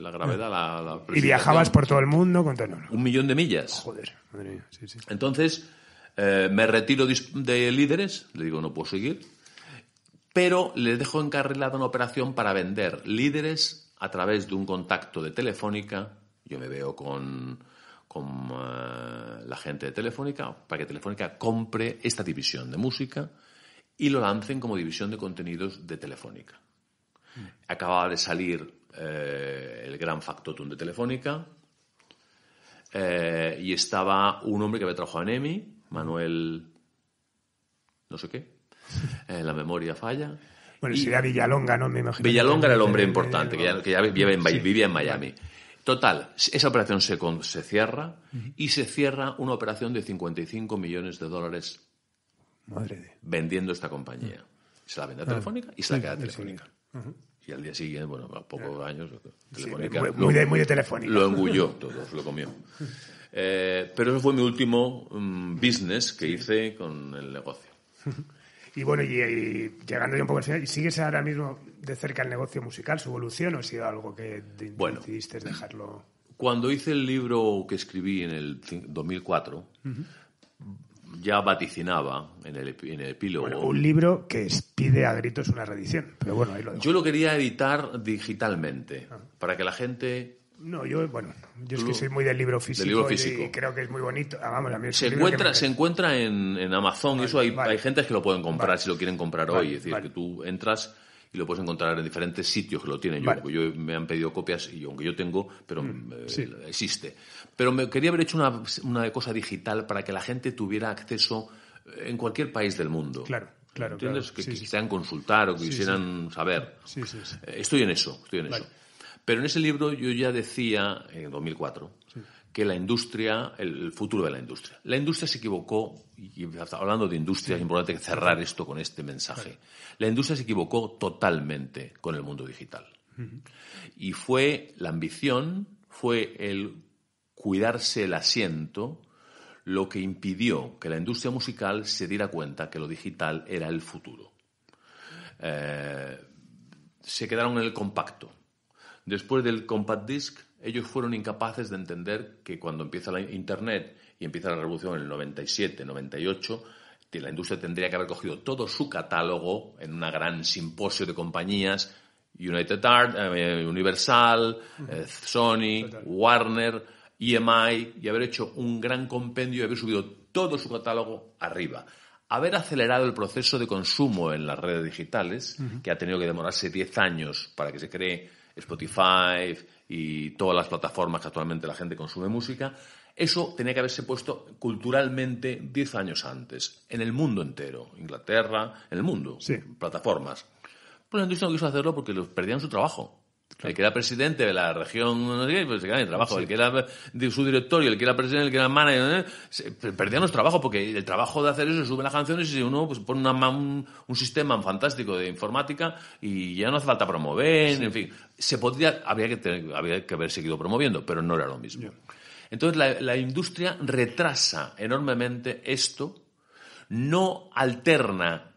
la gravedad. y viajabas por todo el mundo con Un millón de millas. Joder, madre mía. Entonces, eh, me retiro de líderes, le digo, no puedo seguir, pero le dejo encarrilada una operación para vender líderes a través de un contacto de Telefónica yo me veo con, con eh, la gente de Telefónica para que Telefónica compre esta división de música y lo lancen como división de contenidos de Telefónica. Mm. Acababa de salir eh, el gran factotum de Telefónica eh, y estaba un hombre que había trabajado en EMI, Manuel no sé qué, la memoria falla. Bueno, sería Villalonga, ¿no? Me imagino. Villalonga era el hombre importante, que, ya, vivía en Miami. Total, esa operación se, se cierra y se cierra una operación de 55 millones de dólares vendiendo esta compañía. Se la vende a Telefónica y se la queda a Telefónica. Y al día siguiente, bueno, a pocos años, Telefónica. muy, de, Telefónica. Lo engulló, todo, lo comió. Eh, pero eso fue mi último mm, business que hice con el negocio. Y bueno, y, llegando ya un poco al final, ¿sigues ahora mismo de cerca el negocio musical, su evolución, o ha sido algo que decidiste dejarlo? Cuando hice el libro que escribí en el 2004, ya vaticinaba en el, en el epílogo. un libro que pide a gritos una reedición, pero bueno, ahí lo Yo lo quería editar digitalmente, ah. para que la gente no, yo, bueno, yo es que soy muy del libro físico, y creo que es muy bonito. Ah, vamos, se, encuentra, se encuentra en, Amazon y eso hay, gente que lo pueden comprar si lo quieren comprar hoy. Es decir, que tú entras y lo puedes encontrar en diferentes sitios que lo tienen. Yo, yo me han pedido copias, y aunque yo tengo, pero mm, mm, eh, existe. Pero me quería haber hecho una, cosa digital para que la gente tuviera acceso eh, en cualquier país del mundo. Claro. Claro, Claro. Que quisieran consultar o quisieran saber. Eh, estoy en eso, estoy en eso. Pero en ese libro yo ya decía, en 2004, que la industria, el futuro de la industria. La industria se equivocó, y hablando de industria, es importante cerrar esto con este mensaje. La industria se equivocó totalmente con el mundo digital. Y fue la ambición, fue el cuidarse el asiento, lo que impidió que la industria musical se diera cuenta que lo digital era el futuro. Eh, se quedaron en el compacto, Después del compact disc, ellos fueron incapaces de entender que cuando empieza la Internet y empieza la revolución en el 97, 98, la industria tendría que haber cogido todo su catálogo en un gran simposio de compañías, United Art, eh, Universal, eh, Sony, Warner, EMI, y haber hecho un gran compendio y haber subido todo su catálogo arriba. Haber acelerado el proceso de consumo en las redes digitales, que ha tenido que demorarse 10 años para que se cree Spotify y todas las plataformas que actualmente la gente consume música, eso tenía que haberse puesto culturalmente 10 años antes, en el mundo entero, Inglaterra, en el mundo, plataformas. pero pues la no quiso hacerlo porque perdían su trabajo. El que era presidente de la región, pues se quedaba en trabajo. El que era de su directorio, el que era presidente, el que era manager, ¿eh? Perdían los trabajo porque el trabajo de hacer eso, sube las canciones y uno pues, pone un, sistema fantástico de informática y ya no hace falta promover, en fin. Se podría, habría que, que haber seguido promoviendo, pero no era lo mismo. Entonces la industria retrasa enormemente esto, no alterna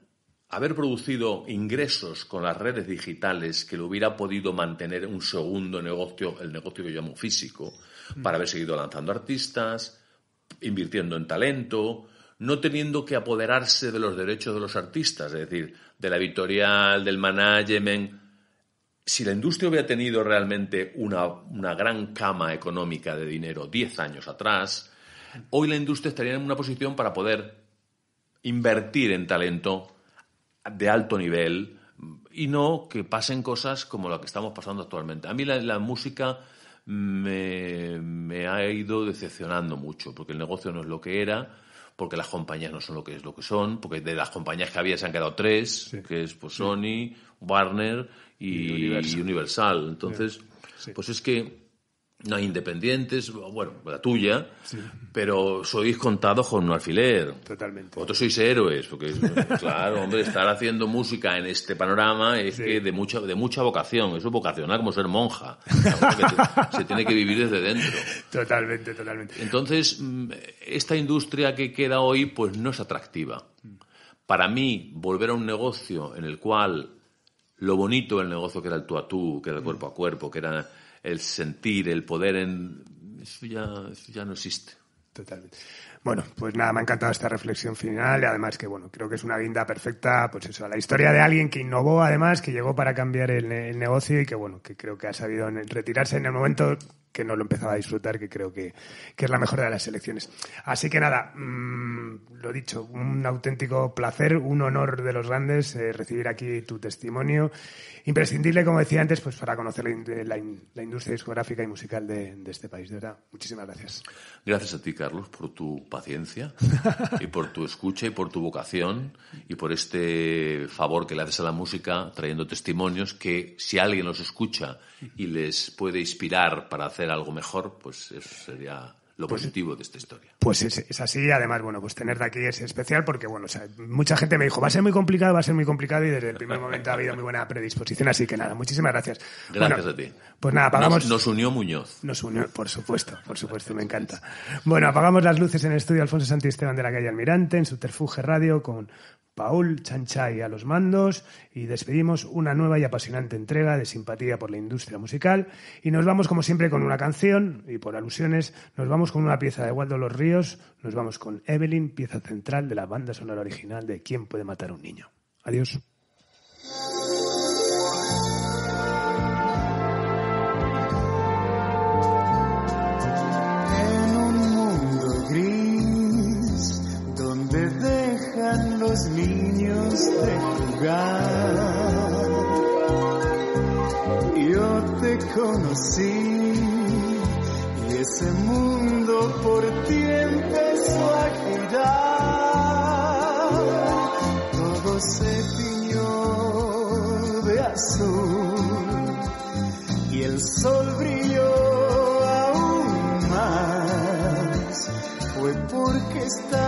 haber producido ingresos con las redes digitales que le hubiera podido mantener un segundo negocio, el negocio que yo llamo físico, mm. para haber seguido lanzando artistas, invirtiendo en talento, no teniendo que apoderarse de los derechos de los artistas, es decir, de la editorial, del management. Si la industria hubiera tenido realmente una, una gran cama económica de dinero 10 años atrás, hoy la industria estaría en una posición para poder invertir en talento de alto nivel y no que pasen cosas como la que estamos pasando actualmente. A mí la, música me, ha ido decepcionando mucho, porque el negocio no es lo que era, porque las compañías no son lo que es lo que son, porque de las compañías que había se han quedado tres, que es pues, Sony, Warner y, Universal. Entonces, pues es que no independientes, bueno, la tuya, pero sois contados con un alfiler. Totalmente. Vosotros sois héroes, porque, claro, hombre, estar haciendo música en este panorama es que de mucha, de mucha vocación, eso es vocacional como ser monja. se, se tiene que vivir desde dentro. Totalmente, totalmente. Entonces, mm, esta industria que queda hoy, pues no es atractiva. Para mí, volver a un negocio en el cual lo bonito del negocio que era el tú a tú, que era el cuerpo a cuerpo, que era el sentir, el poder en... Eso ya, ya no existe. Totalmente. Bueno, pues nada, me ha encantado esta reflexión final y además que, bueno, creo que es una guinda perfecta, pues eso, a la historia de alguien que innovó, además, que llegó para cambiar el, negocio y que, bueno, que creo que ha sabido retirarse en el momento que no lo empezaba a disfrutar, que creo que, es la mejor de las elecciones. Así que nada, mm, lo dicho, un auténtico placer, un honor de los grandes eh, recibir aquí tu testimonio imprescindible, como decía antes, pues para conocer la, eh, industria discográfica y musical de, este país. De verdad, muchísimas gracias. Gracias a ti, Carlos, por tu paciencia y por tu escucha y por tu vocación y por este favor que le haces a la música trayendo testimonios que si alguien los escucha y les puede inspirar para hacer algo mejor, pues eso sería lo pues, positivo de esta historia. Pues es, así, además, bueno, pues tenerte aquí es especial porque, bueno, sea, mucha gente me dijo, va a ser muy complicado, va a ser muy complicado y desde el primer momento ha habido muy buena predisposición, así que nada, muchísimas gracias. Gracias a ti. Pues nada, apagamos... Nos, unió Muñoz. Nos unió, por supuesto, por supuesto, me encanta. Bueno, apagamos las luces en el estudio Alfonso Santisteban de la calle Almirante, en Subterfuge Radio, con Paul Chanchay a los mandos y despedimos una nueva y apasionante entrega de simpatía por la industria musical y nos vamos como siempre con una canción y por alusiones nos vamos con una pieza de Waldo Los Ríos, nos vamos con Evelyn, pieza central de la banda sonora original de ¿Quién puede matar a un niño? Adiós. Yo te conocí y ese mundo por ti empezó a girar. Todo se tiñó de azul y el sol brilló aún más. Fue porque está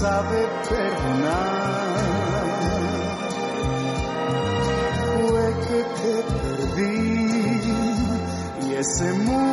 sabe perdonar. Fue que te perdí y ese mundo